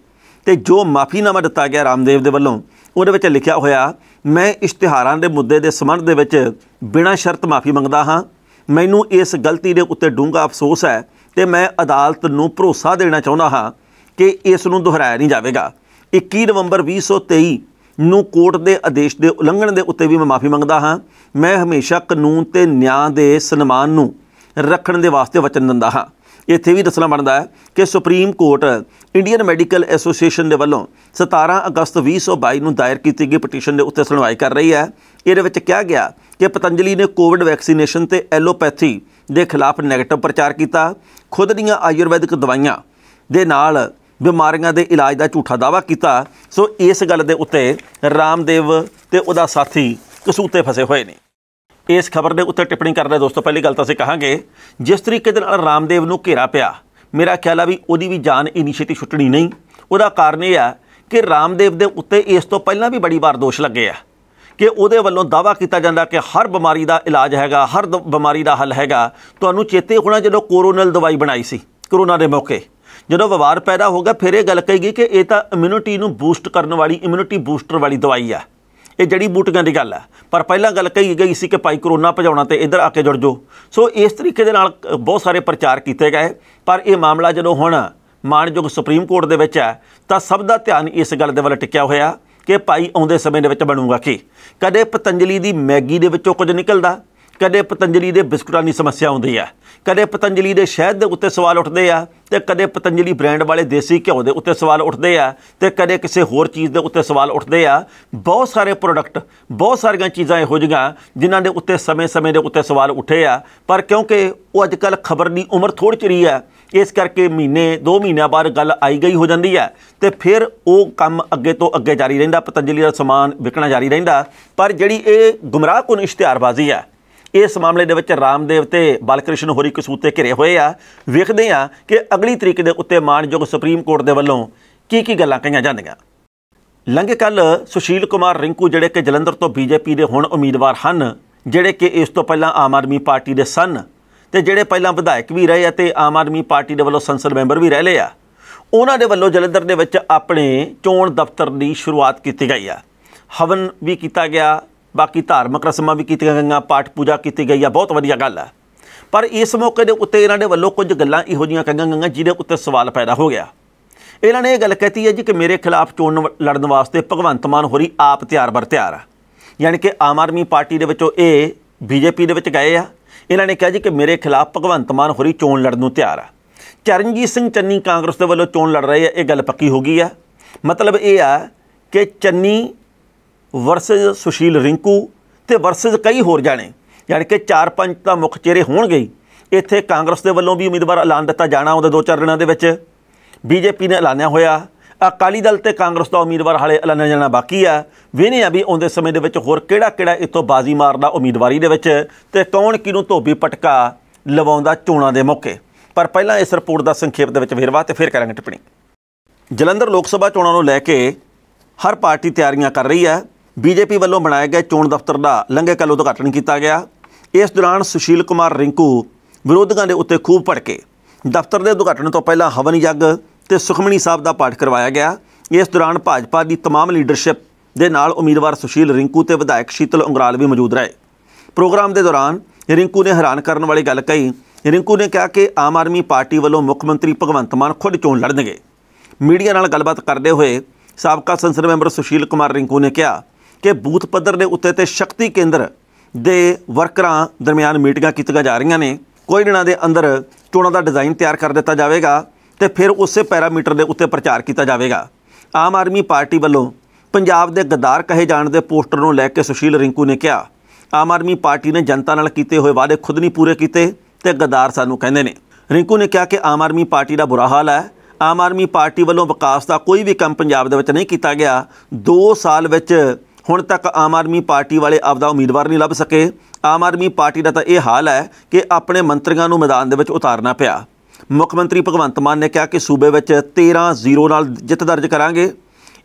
ਤੇ ਜੋ ਮਾਫੀਨਾਮਾ ਦਿੱਤਾ ਗਿਆ ਰਾਮਦੇਵ ਦੇ ਵੱਲੋਂ ਉਹਦੇ ਵਿੱਚ ਲਿਖਿਆ ਹੋਇਆ ਮੈਂ ਇਸ਼ਤਿਹਾਰਾਂ ਦੇ ਮੁੱਦੇ ਦੇ ਸਬੰਧ ਦੇ ਵਿੱਚ ਬਿਨਾਂ ਸ਼ਰਤ ਮਾਫੀ ਮੰਗਦਾ ਹਾਂ ਮੈਨੂੰ ਇਸ ਗਲਤੀ ਦੇ ਉੱਤੇ ਡੂੰਘਾ ਅਫਸੋਸ ਹੈ ਤੇ ਮੈਂ ਅਦਾਲਤ ਨੂੰ ਭਰੋਸਾ ਦੇਣਾ ਚਾਹੁੰਦਾ ਹਾਂ ਕਿ ਇਸ ਨੂੰ ਦੁਹਰਾਇਆ ਨਹੀਂ ਜਾਵੇਗਾ 21 ਨਵੰਬਰ 2023 ਨੂੰ ਕੋਰਟ ਦੇ ਆਦੇਸ਼ ਦੇ ਉਲੰਘਣ ਦੇ ਉੱਤੇ ਵੀ ਮੈਂ ਮਾਫੀ ਮੰਗਦਾ ਹਾਂ ਮੈਂ ਹਮੇਸ਼ਾ ਕਾਨੂੰਨ ਤੇ ਨਿਆਂ ਦੇ ਸਨਮਾਨ ਨੂੰ ਰੱਖਣ ਦੇ ਵਾਸਤੇ ਵਚਨ ਦਿੰਦਾ ਹਾਂ ਇੱਥੇ ਵੀ ਦੱਸਣਾ ਬਣਦਾ ਹੈ ਕਿ Supreme Court Indian Medical Association ਦੇ ਵੱਲੋਂ 17 ਅਗਸਤ 2022 ਨੂੰ ਦਾਇਰ ਕੀਤੀ ਗਈ ਪਟੀਸ਼ਨ ਦੇ ਉੱਤੇ ਸੁਣਵਾਈ ਕਰ ਰਹੀ ਹੈ ਇਹਦੇ ਵਿੱਚ ਕਿਹਾ ਗਿਆ ਕਿ ਪਤੰਜਲੀ ਨੇ ਕੋਵਿਡ ਵੈਕਸੀਨੇਸ਼ਨ ਤੇ ਐਲੋਪੈਥੀ ਦੇ ਖਿਲਾਫ ਨੈਗੇਟਿਵ ਪ੍ਰਚਾਰ ਕੀਤਾ ਖੁਦ ਦੀਆਂ ਆਯੁਰਵੈਦਿਕ ਦਵਾਈਆਂ ਦੇ ਨਾਲ ਬਿਮਾਰੀਆਂ ਦੇ ਇਲਾਜ ਦਾ ਝੂਠਾ ਦਾਵਾ ਕੀਤਾ ਸੋ ਇਸ ਗੱਲ ਦੇ ਉੱਤੇ ਰਾਮਦੇਵ ਤੇ ਉਹਦਾ ਸਾਥੀ ਕਸੂਤੇ ਫਸੇ ਹੋਏ ਨੇ ਇਸ ਖਬਰ ਦੇ ਉੱਤੇ ਟਿੱਪਣੀ ਕਰਦੇ ਦੋਸਤੋ ਪਹਿਲੀ ਗੱਲ ਤਾਂ ਅਸੀਂ ਕਹਾਂਗੇ ਜਿਸ ਤਰੀਕੇ ਦੇ ਨਾਲ ਰਾਮਦੇਵ ਨੂੰ ਘੇਰਾ ਪਿਆ ਮੇਰਾ ਖਿਆਲ ਆ ਵੀ ਉਹਦੀ ਵੀ ਜਾਨ ਇਨੀਸ਼ੀਏਟਿਵ ਛੁੱਟਣੀ ਨਹੀਂ ਉਹਦਾ ਕਾਰਨ ਇਹ ਆ ਕਿ ਰਾਮਦੇਵ ਦੇ ਉੱਤੇ ਇਸ ਤੋਂ ਪਹਿਲਾਂ ਵੀ ਬੜੀ ਵਾਰ ਦੋਸ਼ ਲੱਗੇ ਆ ਕਿ ਉਹਦੇ ਵੱਲੋਂ ਦਾਵਾ ਕੀਤਾ ਜਾਂਦਾ ਕਿ ਹਰ ਬਿਮਾਰੀ ਦਾ ਇਲਾਜ ਹੈਗਾ ਹਰ ਬਿਮਾਰੀ ਦਾ ਹੱਲ ਹੈਗਾ ਤੁਹਾਨੂੰ ਚੇਤੇ ਹੋਣਾ ਜਦੋਂ ਕੋਰੋਨਲ ਦਵਾਈ ਬਣਾਈ ਸੀ ਕਰੋਨਾ ਦੇ ਮੌਕੇ ਜਦੋਂ ਵਿਵਾਰ ਪੈਦਾ ਹੋਗਾ ਫਿਰ ਇਹ ਗੱਲ ਕਹੀ ਗਈ ਕਿ ਇਹ ਤਾਂ ਇਮਿਊਨਿਟੀ ਨੂੰ ਬੂਸਟ ਕਰਨ ਵਾਲੀ ਇਮਿਊਨਿਟੀ ਬੂਸਟਰ ਵਾਲੀ ਦਵਾਈ ਆ ਇਹ ਜੜੀ ਬੂਟੀਆਂ ਦੀ ਗੱਲ ਆ ਪਰ ਪਹਿਲਾਂ ਗੱਲ ਕਹੀ ਗਈ ਸੀ ਕਿ ਭਾਈ ਕਰੋਨਾ ਭਜਾਉਣਾ ਤੇ ਇੱਧਰ ਆ ਕੇ ਜੁੜ ਜੋ ਸੋ ਇਸ ਤਰੀਕੇ ਦੇ ਨਾਲ ਬਹੁਤ ਸਾਰੇ ਪ੍ਰਚਾਰ ਕੀਤੇ ਗਏ ਪਰ ਇਹ ਮਾਮਲਾ ਜਦੋਂ ਹੁਣ ਮਾਨਯੋਗ ਸੁਪਰੀਮ ਕੋਰਟ ਦੇ ਵਿੱਚ ਆ ਤਾਂ ਸਭ ਦਾ ਧਿਆਨ ਇਸ ਗੱਲ ਦੇ ਵੱਲ ਟਿਕਿਆ ਹੋਇਆ ਕਿ ਭਾਈ ਆਉਂਦੇ ਸਮੇਂ ਦੇ ਵਿੱਚ ਬਣੂਗਾ ਕੀ ਕਦੇ ਪਤੰਜਲੀ ਦੀ ਮੈਗੀ ਦੇ ਵਿੱਚੋਂ ਕੁਝ ਨਿਕਲਦਾ ਕਦੇ ਪਤੰਜਲੀ ਦੇ ਬਿਸਕੁਟਾਂ ਦੀ ਸਮੱਸਿਆ ਆਉਂਦੀ ਆ ਕਦੇ ਪਤੰਜਲੀ ਦੇ ਸ਼ਹਿਦ ਦੇ ਉੱਤੇ ਸਵਾਲ ਉੱਠਦੇ ਆ ਤੇ ਕਦੇ ਪਤੰਜਲੀ ਬ੍ਰਾਂਡ ਵਾਲੇ ਦੇਸੀ ਘਿਓ ਦੇ ਉੱਤੇ ਸਵਾਲ ਉੱਠਦੇ ਆ ਤੇ ਕਦੇ ਕਿਸੇ ਹੋਰ ਚੀਜ਼ ਦੇ ਉੱਤੇ ਸਵਾਲ ਉੱਠਦੇ ਆ ਬਹੁਤ ਸਾਰੇ ਪ੍ਰੋਡਕਟ ਬਹੁਤ ਸਾਰੀਆਂ ਚੀਜ਼ਾਂ ਇਹੋ ਜਿਹੀਆਂ ਜਿਨ੍ਹਾਂ ਦੇ ਉੱਤੇ ਸਮੇਂ-ਸਮੇਂ ਦੇ ਉੱਤੇ ਸਵਾਲ ਉੱਠੇ ਆ ਪਰ ਕਿਉਂਕਿ ਉਹ ਅੱਜਕੱਲ ਖਬਰ ਦੀ ਉਮਰ ਥੋੜੀ ਚਰੀ ਆ ਇਸ ਕਰਕੇ ਮਹੀਨੇ 2 ਮਹੀਨਿਆਂ ਬਾਅਦ ਗੱਲ ਆਈ ਗਈ ਹੋ ਜਾਂਦੀ ਹੈ ਤੇ ਫਿਰ ਉਹ ਕੰਮ ਅੱਗੇ ਤੋਂ ਅੱਗੇ ਜਾਰੀ ਰਹਿੰਦਾ ਪਤੰਜਲੀ ਦਾ ਸਮਾਨ ਵਿਕਣਾ ਜਾਰੀ ਰਹਿੰਦਾ ਪਰ ਜਿਹੜੀ ਇਹ ਗੁੰਮਰਾਹਕੁਨ ਇਸ਼ਤਿਹਾਰਬਾਜ਼ੀ ਆ ਇਸ ਮਾਮਲੇ ਦੇ ਵਿੱਚ ਰਾਮਦੇਵ ਤੇ ਬਲਕ੍ਰਿਸ਼ਨ ਹੋਰੀ ਕਸੂਤੇ ਘਿਰੇ ਹੋਏ ਆ ਵੇਖਦੇ ਆ ਕਿ ਅਗਲੀ ਤਰੀਕ ਦੇ ਉੱਤੇ ਮਾਨਯੋਗ ਸੁਪਰੀਮ ਕੋਰਟ ਦੇ ਵੱਲੋਂ ਕੀ ਕੀ ਗੱਲਾਂ ਕਹੀਆਂ ਜਾਂਦੀਆਂ ਲੰਘ ਕੱਲ ਸੁਸ਼ੀਲ ਕੁਮਾਰ ਰਿੰਕੂ ਜਿਹੜੇ ਕਿ ਜਲੰਧਰ ਤੋਂ ਬੀਜੇਪੀ ਦੇ ਹੁਣ ਉਮੀਦਵਾਰ ਹਨ ਜਿਹੜੇ ਕਿ ਇਸ ਤੋਂ ਪਹਿਲਾਂ ਆਮ ਆਦਮੀ ਪਾਰਟੀ ਦੇ ਸਨ ਤੇ ਜਿਹੜੇ ਪਹਿਲਾਂ ਵਿਧਾਇਕ ਵੀ ਰਹੇ ਅਤੇ ਆਮ ਆਦਮੀ ਪਾਰਟੀ ਦੇ ਵੱਲੋਂ ਸੰਸਦ ਮੈਂਬਰ ਵੀ ਰਹਿ ਲਏ ਆ ਉਹਨਾਂ ਦੇ ਵੱਲੋਂ ਜਲੰਧਰ ਦੇ ਵਿੱਚ ਆਪਣੇ ਚੋਣ ਦਫ਼ਤਰ ਦੀ ਸ਼ੁਰੂਆਤ ਕੀਤੀ ਗਈ ਆ ਹਵਨ ਵੀ ਕੀਤਾ ਗਿਆ ਬਾਕੀ ਧਾਰਮਿਕ ਰਸਮਾਂ ਵੀ ਕੀਤੀਆਂ ਗਈਆਂ ਪਾਠ ਪੂਜਾ ਕੀਤੀ ਗਈ ਆ ਬਹੁਤ ਵਧੀਆ ਗੱਲ ਹੈ ਪਰ ਇਸ ਮੌਕੇ ਦੇ ਉੱਤੇ ਇਹਨਾਂ ਦੇ ਵੱਲੋਂ ਕੁਝ ਗੱਲਾਂ ਇਹੋ ਜੀਆਂ ਕਹੀਆਂ ਗਈਆਂ ਜਿਹਦੇ ਉੱਤੇ ਸਵਾਲ ਪੈਦਾ ਹੋ ਗਿਆ ਇਹਨਾਂ ਨੇ ਇਹ ਗੱਲ ਕਹਤੀ ਹੈ ਜੀ ਕਿ ਮੇਰੇ ਖਿਲਾਫ ਚੋਣ ਲੜਨ ਵਾਸਤੇ ਭਗਵੰਤ ਮਾਨ ਹੋਰੀ ਆਪ ਤਿਆਰ ਬਰ ਤਿਆਰ ਆ ਯਾਨੀ ਕਿ ਆਮ ਆਦਮੀ ਪਾਰਟੀ ਦੇ ਵਿੱਚੋਂ ਇਹ ਬੀਜੇਪੀ ਦੇ ਵਿੱਚ ਗਏ ਆ ਇਹਨਾਂ ਨੇ ਕਿਹਾ ਜੀ ਕਿ ਮੇਰੇ ਖਿਲਾਫ ਭਗਵੰਤ ਮਾਨ ਹੋਰੀ ਚੋਣ ਲੜਨ ਨੂੰ ਤਿਆਰ ਆ ਚਰਨਜੀਤ ਸਿੰਘ ਚੰਨੀ ਕਾਂਗਰਸ ਦੇ ਵੱਲੋਂ ਚੋਣ ਲੜ ਰਹੇ ਆ ਇਹ ਗੱਲ ਪੱਕੀ ਹੋ ਗਈ ਆ ਮਤਲਬ ਇਹ ਆ ਕਿ ਚੰਨੀ ਵਰਸਸ ਸੁਸ਼ੀਲ ਰਿੰਕੂ ਤੇ ਵਰਸਸ ਕਈ ਹੋਰ ਜਾਣੇ ਯਾਨੀ ਕਿ ਚਾਰ ਪੰਜ ਤਾਂ ਮੁੱਖ ਚਿਹਰੇ ਹੋਣਗੇ ਇੱਥੇ ਕਾਂਗਰਸ ਦੇ ਵੱਲੋਂ ਵੀ ਉਮੀਦਵਾਰ ਐਲਾਨ ਦਿੱਤਾ ਜਾਣਾ ਉਹਦੇ ਦੋ ਚਾਰ ਦਿਨਾਂ ਦੇ ਵਿੱਚ ਬੀਜੇਪੀ ਨੇ ਐਲਾਨਿਆ ਹੋਇਆ ਅਕਾਲੀ ਦਲ ਤੇ ਕਾਂਗਰਸ ਦਾ ਉਮੀਦਵਾਰ ਹਾਲੇ ਐਲਾਨ ਜਾਣਾ ਬਾਕੀ ਆ ਵੇਨੇ ਆ ਵੀ ਆਉਂਦੇ ਸਮੇਂ ਦੇ ਵਿੱਚ ਹੋਰ ਕਿਹੜਾ ਕਿਹੜਾ ਇਤੋਂ ਬਾਜ਼ੀ ਮਾਰਦਾ ਉਮੀਦਵਾਰੀ ਦੇ ਵਿੱਚ ਤੇ ਕੌਣ ਕਿਹਨੂੰ ਧੋਬੀ ਪਟਕਾ ਲਵਾਉਂਦਾ ਚੋਣਾਂ ਦੇ ਮੌਕੇ ਪਰ ਪਹਿਲਾਂ ਇਸ ਰਿਪੋਰਟ ਦਾ ਸੰਖੇਪ ਦੇ ਵਿੱਚ ਵੇਰਵਾ ਤੇ ਫਿਰ ਕਰਾਂਗੇ ਟਿੱਪਣੀ ਜਲੰਧਰ ਲੋਕ ਸਭਾ ਚੋਣਾਂ ਨੂੰ ਲੈ ਕੇ ਹਰ ਪਾਰਟੀ ਤਿਆਰੀਆਂ ਕਰ ਰਹੀ ਹੈ ਬੀਜੇਪੀ ਵੱਲੋਂ ਬਣਾਏ ਗਏ ਚੋਣ ਦਫ਼ਤਰ ਦਾ ਲੰਘੇ ਕੱਲ ਉਦਘਾਟਨ ਕੀਤਾ ਗਿਆ ਇਸ ਦੌਰਾਨ ਸੁਸ਼ੀਲ ਕੁਮਾਰ ਰਿੰਕੂ ਵਿਰੋਧੀਆਂ ਦੇ ਉੱਤੇ ਖੂਬ ਭੜਕੇ ਦਫ਼ਤਰ ਦੇ ਉਦਘਾਟਨ ਤੋਂ ਪਹਿਲਾਂ ਹਵਨ ਯੱਗ ਤੇ ਸੁਖਮਣੀ ਸਾਹਿਬ ਦਾ ਪਾਠ ਕਰਵਾਇਆ ਗਿਆ ਇਸ ਦੌਰਾਨ ਭਾਜਪਾ ਦੀ तमाम ਲੀਡਰਸ਼ਿਪ ਦੇ ਨਾਲ ਉਮੀਦਵਾਰ ਸੁਸ਼ੀਲ ਰਿੰਕੂ ਤੇ ਵਿਧਾਇਕ ਸ਼ੀਤਲ ਉਂਗਰਾਲ ਵੀ ਮੌਜੂਦ ਰਹੇ ਪ੍ਰੋਗਰਾਮ ਦੇ ਦੌਰਾਨ ਰਿੰਕੂ ਨੇ ਹੈਰਾਨ ਕਰਨ ਵਾਲੀ ਗੱਲ ਕਹੀ ਰਿੰਕੂ ਨੇ ਕਿਹਾ ਕਿ ਆਮ ਆਦਮੀ ਪਾਰਟੀ ਵੱਲੋਂ ਮੁੱਖ ਮੰਤਰੀ ਭਗਵੰਤ ਮਾਨ ਖੁਦ ਚੋਣ ਲੜਨਗੇ ਮੀਡੀਆ ਨਾਲ ਗੱਲਬਾਤ ਕਰਦੇ ਹੋਏ ਸਾਬਕਾ ਸੰਸਦ ਮੈਂਬਰ ਸੁਸ਼ੀਲ ਕੁਮਾਰ ਰਿੰਕੂ ਨੇ ਕਿਹਾ ਕਿ ਬੂਥ ਪੱਧਰ ਦੇ ਉੱਤੇ ਤੇ ਸ਼ਕਤੀ ਕੇਂਦਰ ਦੇ ਵਰਕਰਾਂ ਦਰਮਿਆਨ ਮੀਟਿੰਗਾਂ ਕੀਤੀਆਂ ਜਾ ਰਹੀਆਂ ਨੇ ਕੋਈ ਦਿਨਾਂ ਦੇ ਅੰਦਰ ਚੋਣਾਂ ਦਾ ਡਿਜ਼ਾਈਨ ਤਿਆਰ ਕਰ ਦਿੱਤਾ ਜਾਵੇਗਾ ਤੇ ਫਿਰ ਉਸੇ ਪੈਰਾਮੀਟਰ ਦੇ ਉੱਤੇ ਪ੍ਰਚਾਰ ਕੀਤਾ ਜਾਵੇਗਾ ਆਮ ਆਦਮੀ ਪਾਰਟੀ ਵੱਲੋਂ ਪੰਜਾਬ ਦੇ ਗਦਾਰ ਕਹੇ ਜਾਣ ਦੇ ਪੋਸਟਰ ਨੂੰ ਲੈ ਕੇ ਸੁਸ਼ੀਲ ਰਿੰਕੂ ਨੇ ਕਿਹਾ ਆਮ ਆਦਮੀ ਪਾਰਟੀ ਨੇ ਜਨਤਾ ਨਾਲ ਕੀਤੇ ਹੋਏ ਵਾਅਦੇ ਖੁਦ ਨਹੀਂ ਪੂਰੇ ਕੀਤੇ ਤੇ ਗਦਾਰ ਸਾਨੂੰ ਕਹਿੰਦੇ ਨੇ ਰਿੰਕੂ ਨੇ ਕਿਹਾ ਕਿ ਆਮ ਆਦਮੀ ਪਾਰਟੀ ਦਾ ਬੁਰਾ ਹਾਲ ਹੈ ਆਮ ਆਦਮੀ ਪਾਰਟੀ ਵੱਲੋਂ ਵਿਕਾਸ ਦਾ ਕੋਈ ਵੀ ਕੰਮ ਪੰਜਾਬ ਦੇ ਵਿੱਚ ਨਹੀਂ ਕੀਤਾ ਗਿਆ 2 ਸਾਲ ਵਿੱਚ ਹੁਣ ਤੱਕ ਆਮ ਆਦਮੀ ਪਾਰਟੀ ਵਾਲੇ ਆਪਦਾ ਉਮੀਦਵਾਰ ਨਹੀਂ ਲੱਭ ਸਕੇ ਆਮ ਆਦਮੀ ਪਾਰਟੀ ਦਾ ਤਾਂ ਇਹ ਹਾਲ ਹੈ ਕਿ ਆਪਣੇ ਮੰਤਰੀਆਂ ਨੂੰ ਮੈਦਾਨ ਦੇ ਵਿੱਚ ਉਤਾਰਨਾ ਪਿਆ ਮੁੱਖ ਮੰਤਰੀ ਭਗਵੰਤ ਮਾਨ ਨੇ ਕਿਹਾ ਕਿ ਸੂਬੇ ਵਿੱਚ 13-0 ਨਾਲ ਜਿੱਤ ਦਰਜ ਕਰਾਂਗੇ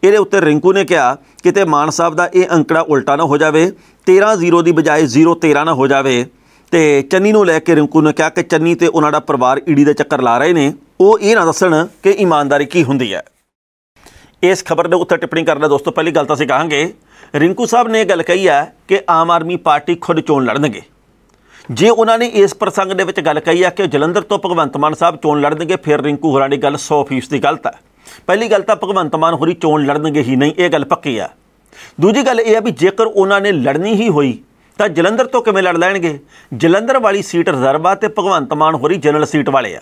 ਇਹਦੇ ਉੱਤੇ ਰਿੰਕੂ ਨੇ ਕਿਹਾ ਕਿਤੇ ਮਾਨ ਸਾਹਿਬ ਦਾ ਇਹ ਅੰਕੜਾ ਉਲਟਾ ਨਾ ਹੋ ਜਾਵੇ 13-0 ਦੀ ਬਜਾਏ 0-13 ਨਾ ਹੋ ਜਾਵੇ ਤੇ ਚੰਨੀ ਨੂੰ ਲੈ ਕੇ ਰਿੰਕੂ ਨੇ ਕਿਹਾ ਕਿ ਚੰਨੀ ਤੇ ਉਹਨਾਂ ਦਾ ਪਰਿਵਾਰ ਈਡੀ ਦੇ ਚੱਕਰ ਲਾ ਰਹੇ ਨੇ ਉਹ ਇਹ ਨਾ ਦੱਸਣ ਕਿ ਇਮਾਨਦਾਰੀ ਕੀ ਹੁੰਦੀ ਹੈ ਇਸ ਖਬਰ ਦੇ ਉੱਤੇ ਟਿੱਪਣੀ ਕਰਨਾ ਦੋਸਤੋ ਪਹਿਲੀ ਗੱਲ ਤਾਂ ਅਸੀਂ ਕਹਾਂਗੇ ਰਿੰਕੂ ਸਾਹਿਬ ਨੇ ਇਹ ਗੱਲ ਕਹੀ ਆ ਕਿ ਆਮ ਆਦਮੀ ਪਾਰਟੀ ਖੁਦ ਚੋਣ ਲੜਨਗੇ ਜੇ ਉਹਨਾਂ ਨੇ ਇਸ ਪ੍ਰਸੰਗ ਦੇ ਵਿੱਚ ਗੱਲ ਕਹੀ ਆ ਕਿ ਜਲੰਧਰ ਤੋਂ ਭਗਵੰਤ ਮਾਨ ਸਾਹਿਬ ਚੋਣ ਲੜਨਗੇ ਫਿਰ ਰਿੰਕੂ ਹੋਰਾਂ ਦੀ ਗੱਲ 100% ਦੀ ਗਲਤ ਹੈ ਪਹਿਲੀ ਗੱਲ ਤਾਂ ਭਗਵੰਤ ਮਾਨ ਹੋਰੀ ਚੋਣ ਲੜਨਗੇ ਹੀ ਨਹੀਂ ਇਹ ਗੱਲ ਪੱਕੀ ਆ ਦੂਜੀ ਗੱਲ ਇਹ ਆ ਵੀ ਜੇਕਰ ਉਹਨਾਂ ਨੇ ਲੜਨੀ ਹੀ ਹੋਈ ਤਾਂ ਜਲੰਧਰ ਤੋਂ ਕਿਵੇਂ ਲੜ ਲੈਣਗੇ ਜਲੰਧਰ ਵਾਲੀ ਸੀਟ ਰਿਜ਼ਰਵ ਆ ਤੇ ਭਗਵੰਤ ਮਾਨ ਹੋਰੀ ਜਨਰਲ ਸੀਟ ਵਾਲੇ ਆ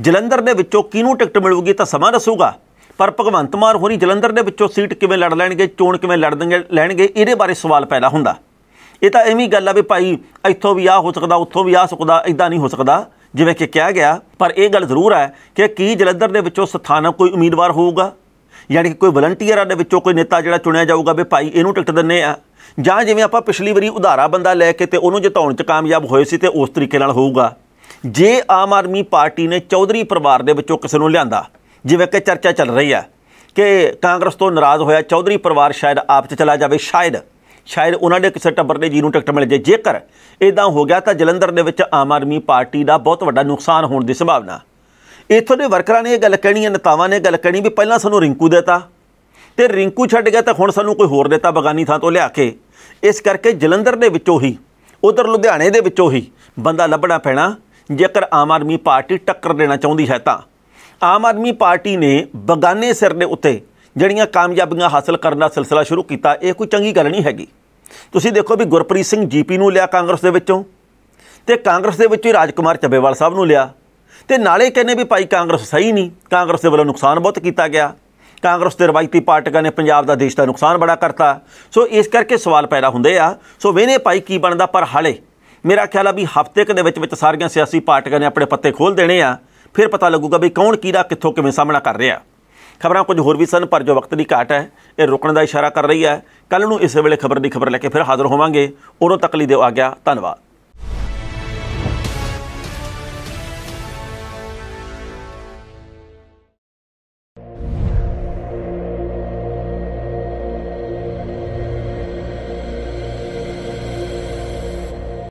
ਜਲੰਧਰ ਦੇ ਵਿੱਚੋਂ ਕਿਹਨੂੰ ਟਿਕਟ ਮਿਲੂਗੀ ਤਾਂ ਸਮਾਂ ਦੱਸੂਗਾ ਪਰ ਭਗਵੰਤ ਮਾਨ ਹੋਰੀ ਜਲੰਧਰ ਦੇ ਵਿੱਚੋਂ ਸੀਟ ਕਿਵੇਂ ਲੜ ਲੈਣਗੇ ਚੋਣ ਕਿਵੇਂ ਲੜ ਦੇਣਗੇ ਲੈਣਗੇ ਇਹਦੇ ਬਾਰੇ ਸਵਾਲ ਪੈਦਾ ਹੁੰਦਾ ਇਹ ਤਾਂ ਐਵੇਂ ਗੱਲ ਆ ਵੀ ਭਾਈ ਇੱਥੋਂ ਵੀ ਆ ਹੋ ਸਕਦਾ ਉੱਥੋਂ ਵੀ ਆ ਸਕਦਾ ਇਦਾਂ ਨਹੀਂ ਹੋ ਸਕਦਾ ਜਿਵੇਂ ਕਿ ਕਿਹਾ ਗਿਆ ਪਰ ਇਹ ਗੱਲ ਜ਼ਰੂਰ ਹੈ ਕਿ ਕੀ ਜਲੰਧਰ ਦੇ ਵਿੱਚੋਂ ਸਥਾਨਕ ਕੋਈ ਉਮੀਦਵਾਰ ਹੋਊਗਾ ਯਾਨੀ ਕਿ ਕੋਈ ਵਲੰਟੀਅਰਾਂ ਦੇ ਵਿੱਚੋਂ ਕੋਈ ਨੇਤਾ ਜਿਹੜਾ ਚੁਣਿਆ ਜਾਊਗਾ ਵੀ ਭਾਈ ਇਹਨੂੰ ਟਿਕਟ ਦਿੰਨੇ ਆ ਜਾਂ ਜਿਵੇਂ ਆਪਾਂ ਪਿਛਲੀ ਵਾਰੀ ਉਧਾਰਾ ਬੰਦਾ ਲੈ ਕੇ ਤੇ ਉਹਨੂੰ ਜਿਤਾਉਣ 'ਚ ਕਾਮਯਾਬ ਹੋਏ ਸੀ ਤੇ ਉਸ ਤਰੀਕੇ ਨਾਲ ਹੋਊਗਾ ਜੇ ਆਮ ਆਦਮੀ ਪਾਰਟੀ ਨੇ ਚੌਧਰੀ ਪਰਿਵਾਰ ਦੇ ਵਿੱਚੋਂ ਕਿਸੇ ਨੂੰ ਲਿਆਂਦਾ ਜਿਵੇਂ ਕਿ ਚਰਚਾ ਚੱਲ ਰਹੀ ਹੈ ਕਿ ਕਾਂਗਰਸ ਤੋਂ ਨਾਰਾਜ਼ ਹੋਇਆ ਚੌਧਰੀ ਪਰਿਵਾਰ ਸ਼ਾਇਦ ਆਪ 'ਚ ਚਲਾ ਜਾਵੇ ਸ਼ਾਇਦ ਸ਼ਾਇਦ ਉਹਨਾਂ ਦੇ ਕਿਸੇ ਟੱਬਰ ਦੇ ਜੀ ਨੂੰ ਟਿਕਟ ਮਿਲ ਜੇ ਜੇਕਰ ਇਦਾਂ ਹੋ ਗਿਆ ਤਾਂ ਜਲੰਧਰ ਦੇ ਵਿੱਚ ਆਮ ਆਦਮੀ ਪਾਰਟੀ ਦਾ ਬਹੁਤ ਵੱਡਾ ਨੁਕਸਾਨ ਹੋਣ ਦੀ ਸੰਭਾਵਨਾ ਇਥੋਂ ਦੇ ਵਰਕਰਾਂ ਨੇ ਇਹ ਗੱਲ ਕਹਿਣੀ ਹੈ ਨੇਤਾਵਾਂ ਨੇ ਗੱਲ ਕਹਿਣੀ ਵੀ ਪਹਿਲਾਂ ਸਾਨੂੰ ਰਿੰਕੂ ਦਿੱਤਾ ਤੇ ਰਿੰਕੂ ਛੱਡ ਗਿਆ ਤਾਂ ਹੁਣ ਸਾਨੂੰ ਕੋਈ ਹੋਰ ਦਿੱਤਾ ਬਗਾਨੀ ਥਾਂ ਤੋਂ ਲਿਆ ਕੇ ਇਸ ਕਰਕੇ ਜਲੰਧਰ ਦੇ ਵਿੱਚੋਂ ਹੀ ਉਧਰ ਲੁਧਿਆਣੇ ਦੇ ਵਿੱਚੋਂ ਹੀ ਬੰਦਾ ਲੱਭਣਾ ਪੈਣਾ ਜੇਕਰ ਆਮ ਆਦਮੀ ਪਾਰਟੀ ਟੱਕਰ ਦੇਣਾ ਚਾਹੁੰਦੀ ਹੈ ਤਾਂ ਆਮ ਆਦਮੀ ਪਾਰਟੀ ਨੇ ਬਗਾਨੇ ਸਿਰ ਦੇ ਉੱਤੇ ਜਿਹੜੀਆਂ ਕਾਮਯਾਬੀਆਂ ਹਾਸਲ ਕਰਨ ਦਾ ਸਿਲਸਿਲਾ ਸ਼ੁਰੂ ਕੀਤਾ ਇਹ ਕੋਈ ਚੰਗੀ ਗੱਲ ਨਹੀਂ ਹੈਗੀ ਤੁਸੀਂ ਦੇਖੋ ਵੀ ਗੁਰਪ੍ਰੀਤ ਸਿੰਘ ਜੀਪੀ ਨੂੰ ਲਿਆ ਕਾਂਗਰਸ ਦੇ ਵਿੱਚੋਂ ਤੇ ਕਾਂਗਰਸ ਦੇ ਵਿੱਚੋਂ ਹੀ ਰਾਜਕੁਮਾਰ ਚੱਬੇਵਾਲ ਸਾਹਿਬ ਨੂੰ ਲਿਆ ਤੇ ਨਾਲੇ ਕਹਿੰਦੇ ਵੀ ਭਾਈ ਕਾਂਗਰਸ ਸਹੀ ਨਹੀਂ ਕਾਂਗਰਸ ਦੇ ਵੱਲੋਂ ਨੁਕਸਾਨ ਬਹੁਤ ਕੀਤਾ ਗਿਆ ਕਾਂਗਰਸ ਤੇ ਰਵਾਇਤੀ ਪਾਰਟੀਆਂ ਨੇ ਪੰਜਾਬ ਦਾ ਦੇਸ਼ ਦਾ ਨੁਕਸਾਨ ਬੜਾ ਕਰਤਾ ਸੋ ਇਸ ਕਰਕੇ ਸਵਾਲ ਪੈਦਾ ਹੁੰਦੇ ਆ ਸੋ ਵੇਨੇ ਭਾਈ ਕੀ ਬਣਦਾ ਪਰ ਹਾਲੇ ਮੇਰਾ ਖਿਆਲ ਆ ਵੀ ਹਫ਼ਤੇ ਕ ਦੇ ਵਿੱਚ ਵਿੱਚ ਸਾਰੀਆਂ ਸਿਆਸੀ ਪਾਰਟੀਆਂ ਨੇ ਆਪਣੇ ਪੱਤੇ ਖੋਲ ਦੇਣੇ ਆ ਫਿਰ ਪਤਾ ਲੱਗੂਗਾ ਵੀ ਕੌਣ ਕੀੜਾ ਕਿੱਥੋਂ ਕਿਵੇਂ ਸਾਹਮਣਾ ਕਰ ਰਿਹਾ ਖਬਰਾਂ ਕੁਝ ਹੋਰ ਵੀ ਸਨ ਪਰ ਜੋ ਵਕਤ ਦੀ ਘਾਟ ਹੈ ਇਹ ਰੁਕਣ ਦਾ ਇਸ਼ਾਰਾ ਕਰ ਰਹੀ ਹੈ ਕੱਲ ਨੂੰ ਇਸੇ ਵੇਲੇ ਖਬਰ ਦੀ ਖਬਰ ਲੈ ਕੇ ਫਿਰ ਹਾਜ਼ਰ ਹੋਵਾਂਗੇ ਉਦੋਂ ਤੱਕ ਲਈ ਦਿਓ ਆ ਗਿਆ ਧੰਨਵਾਦ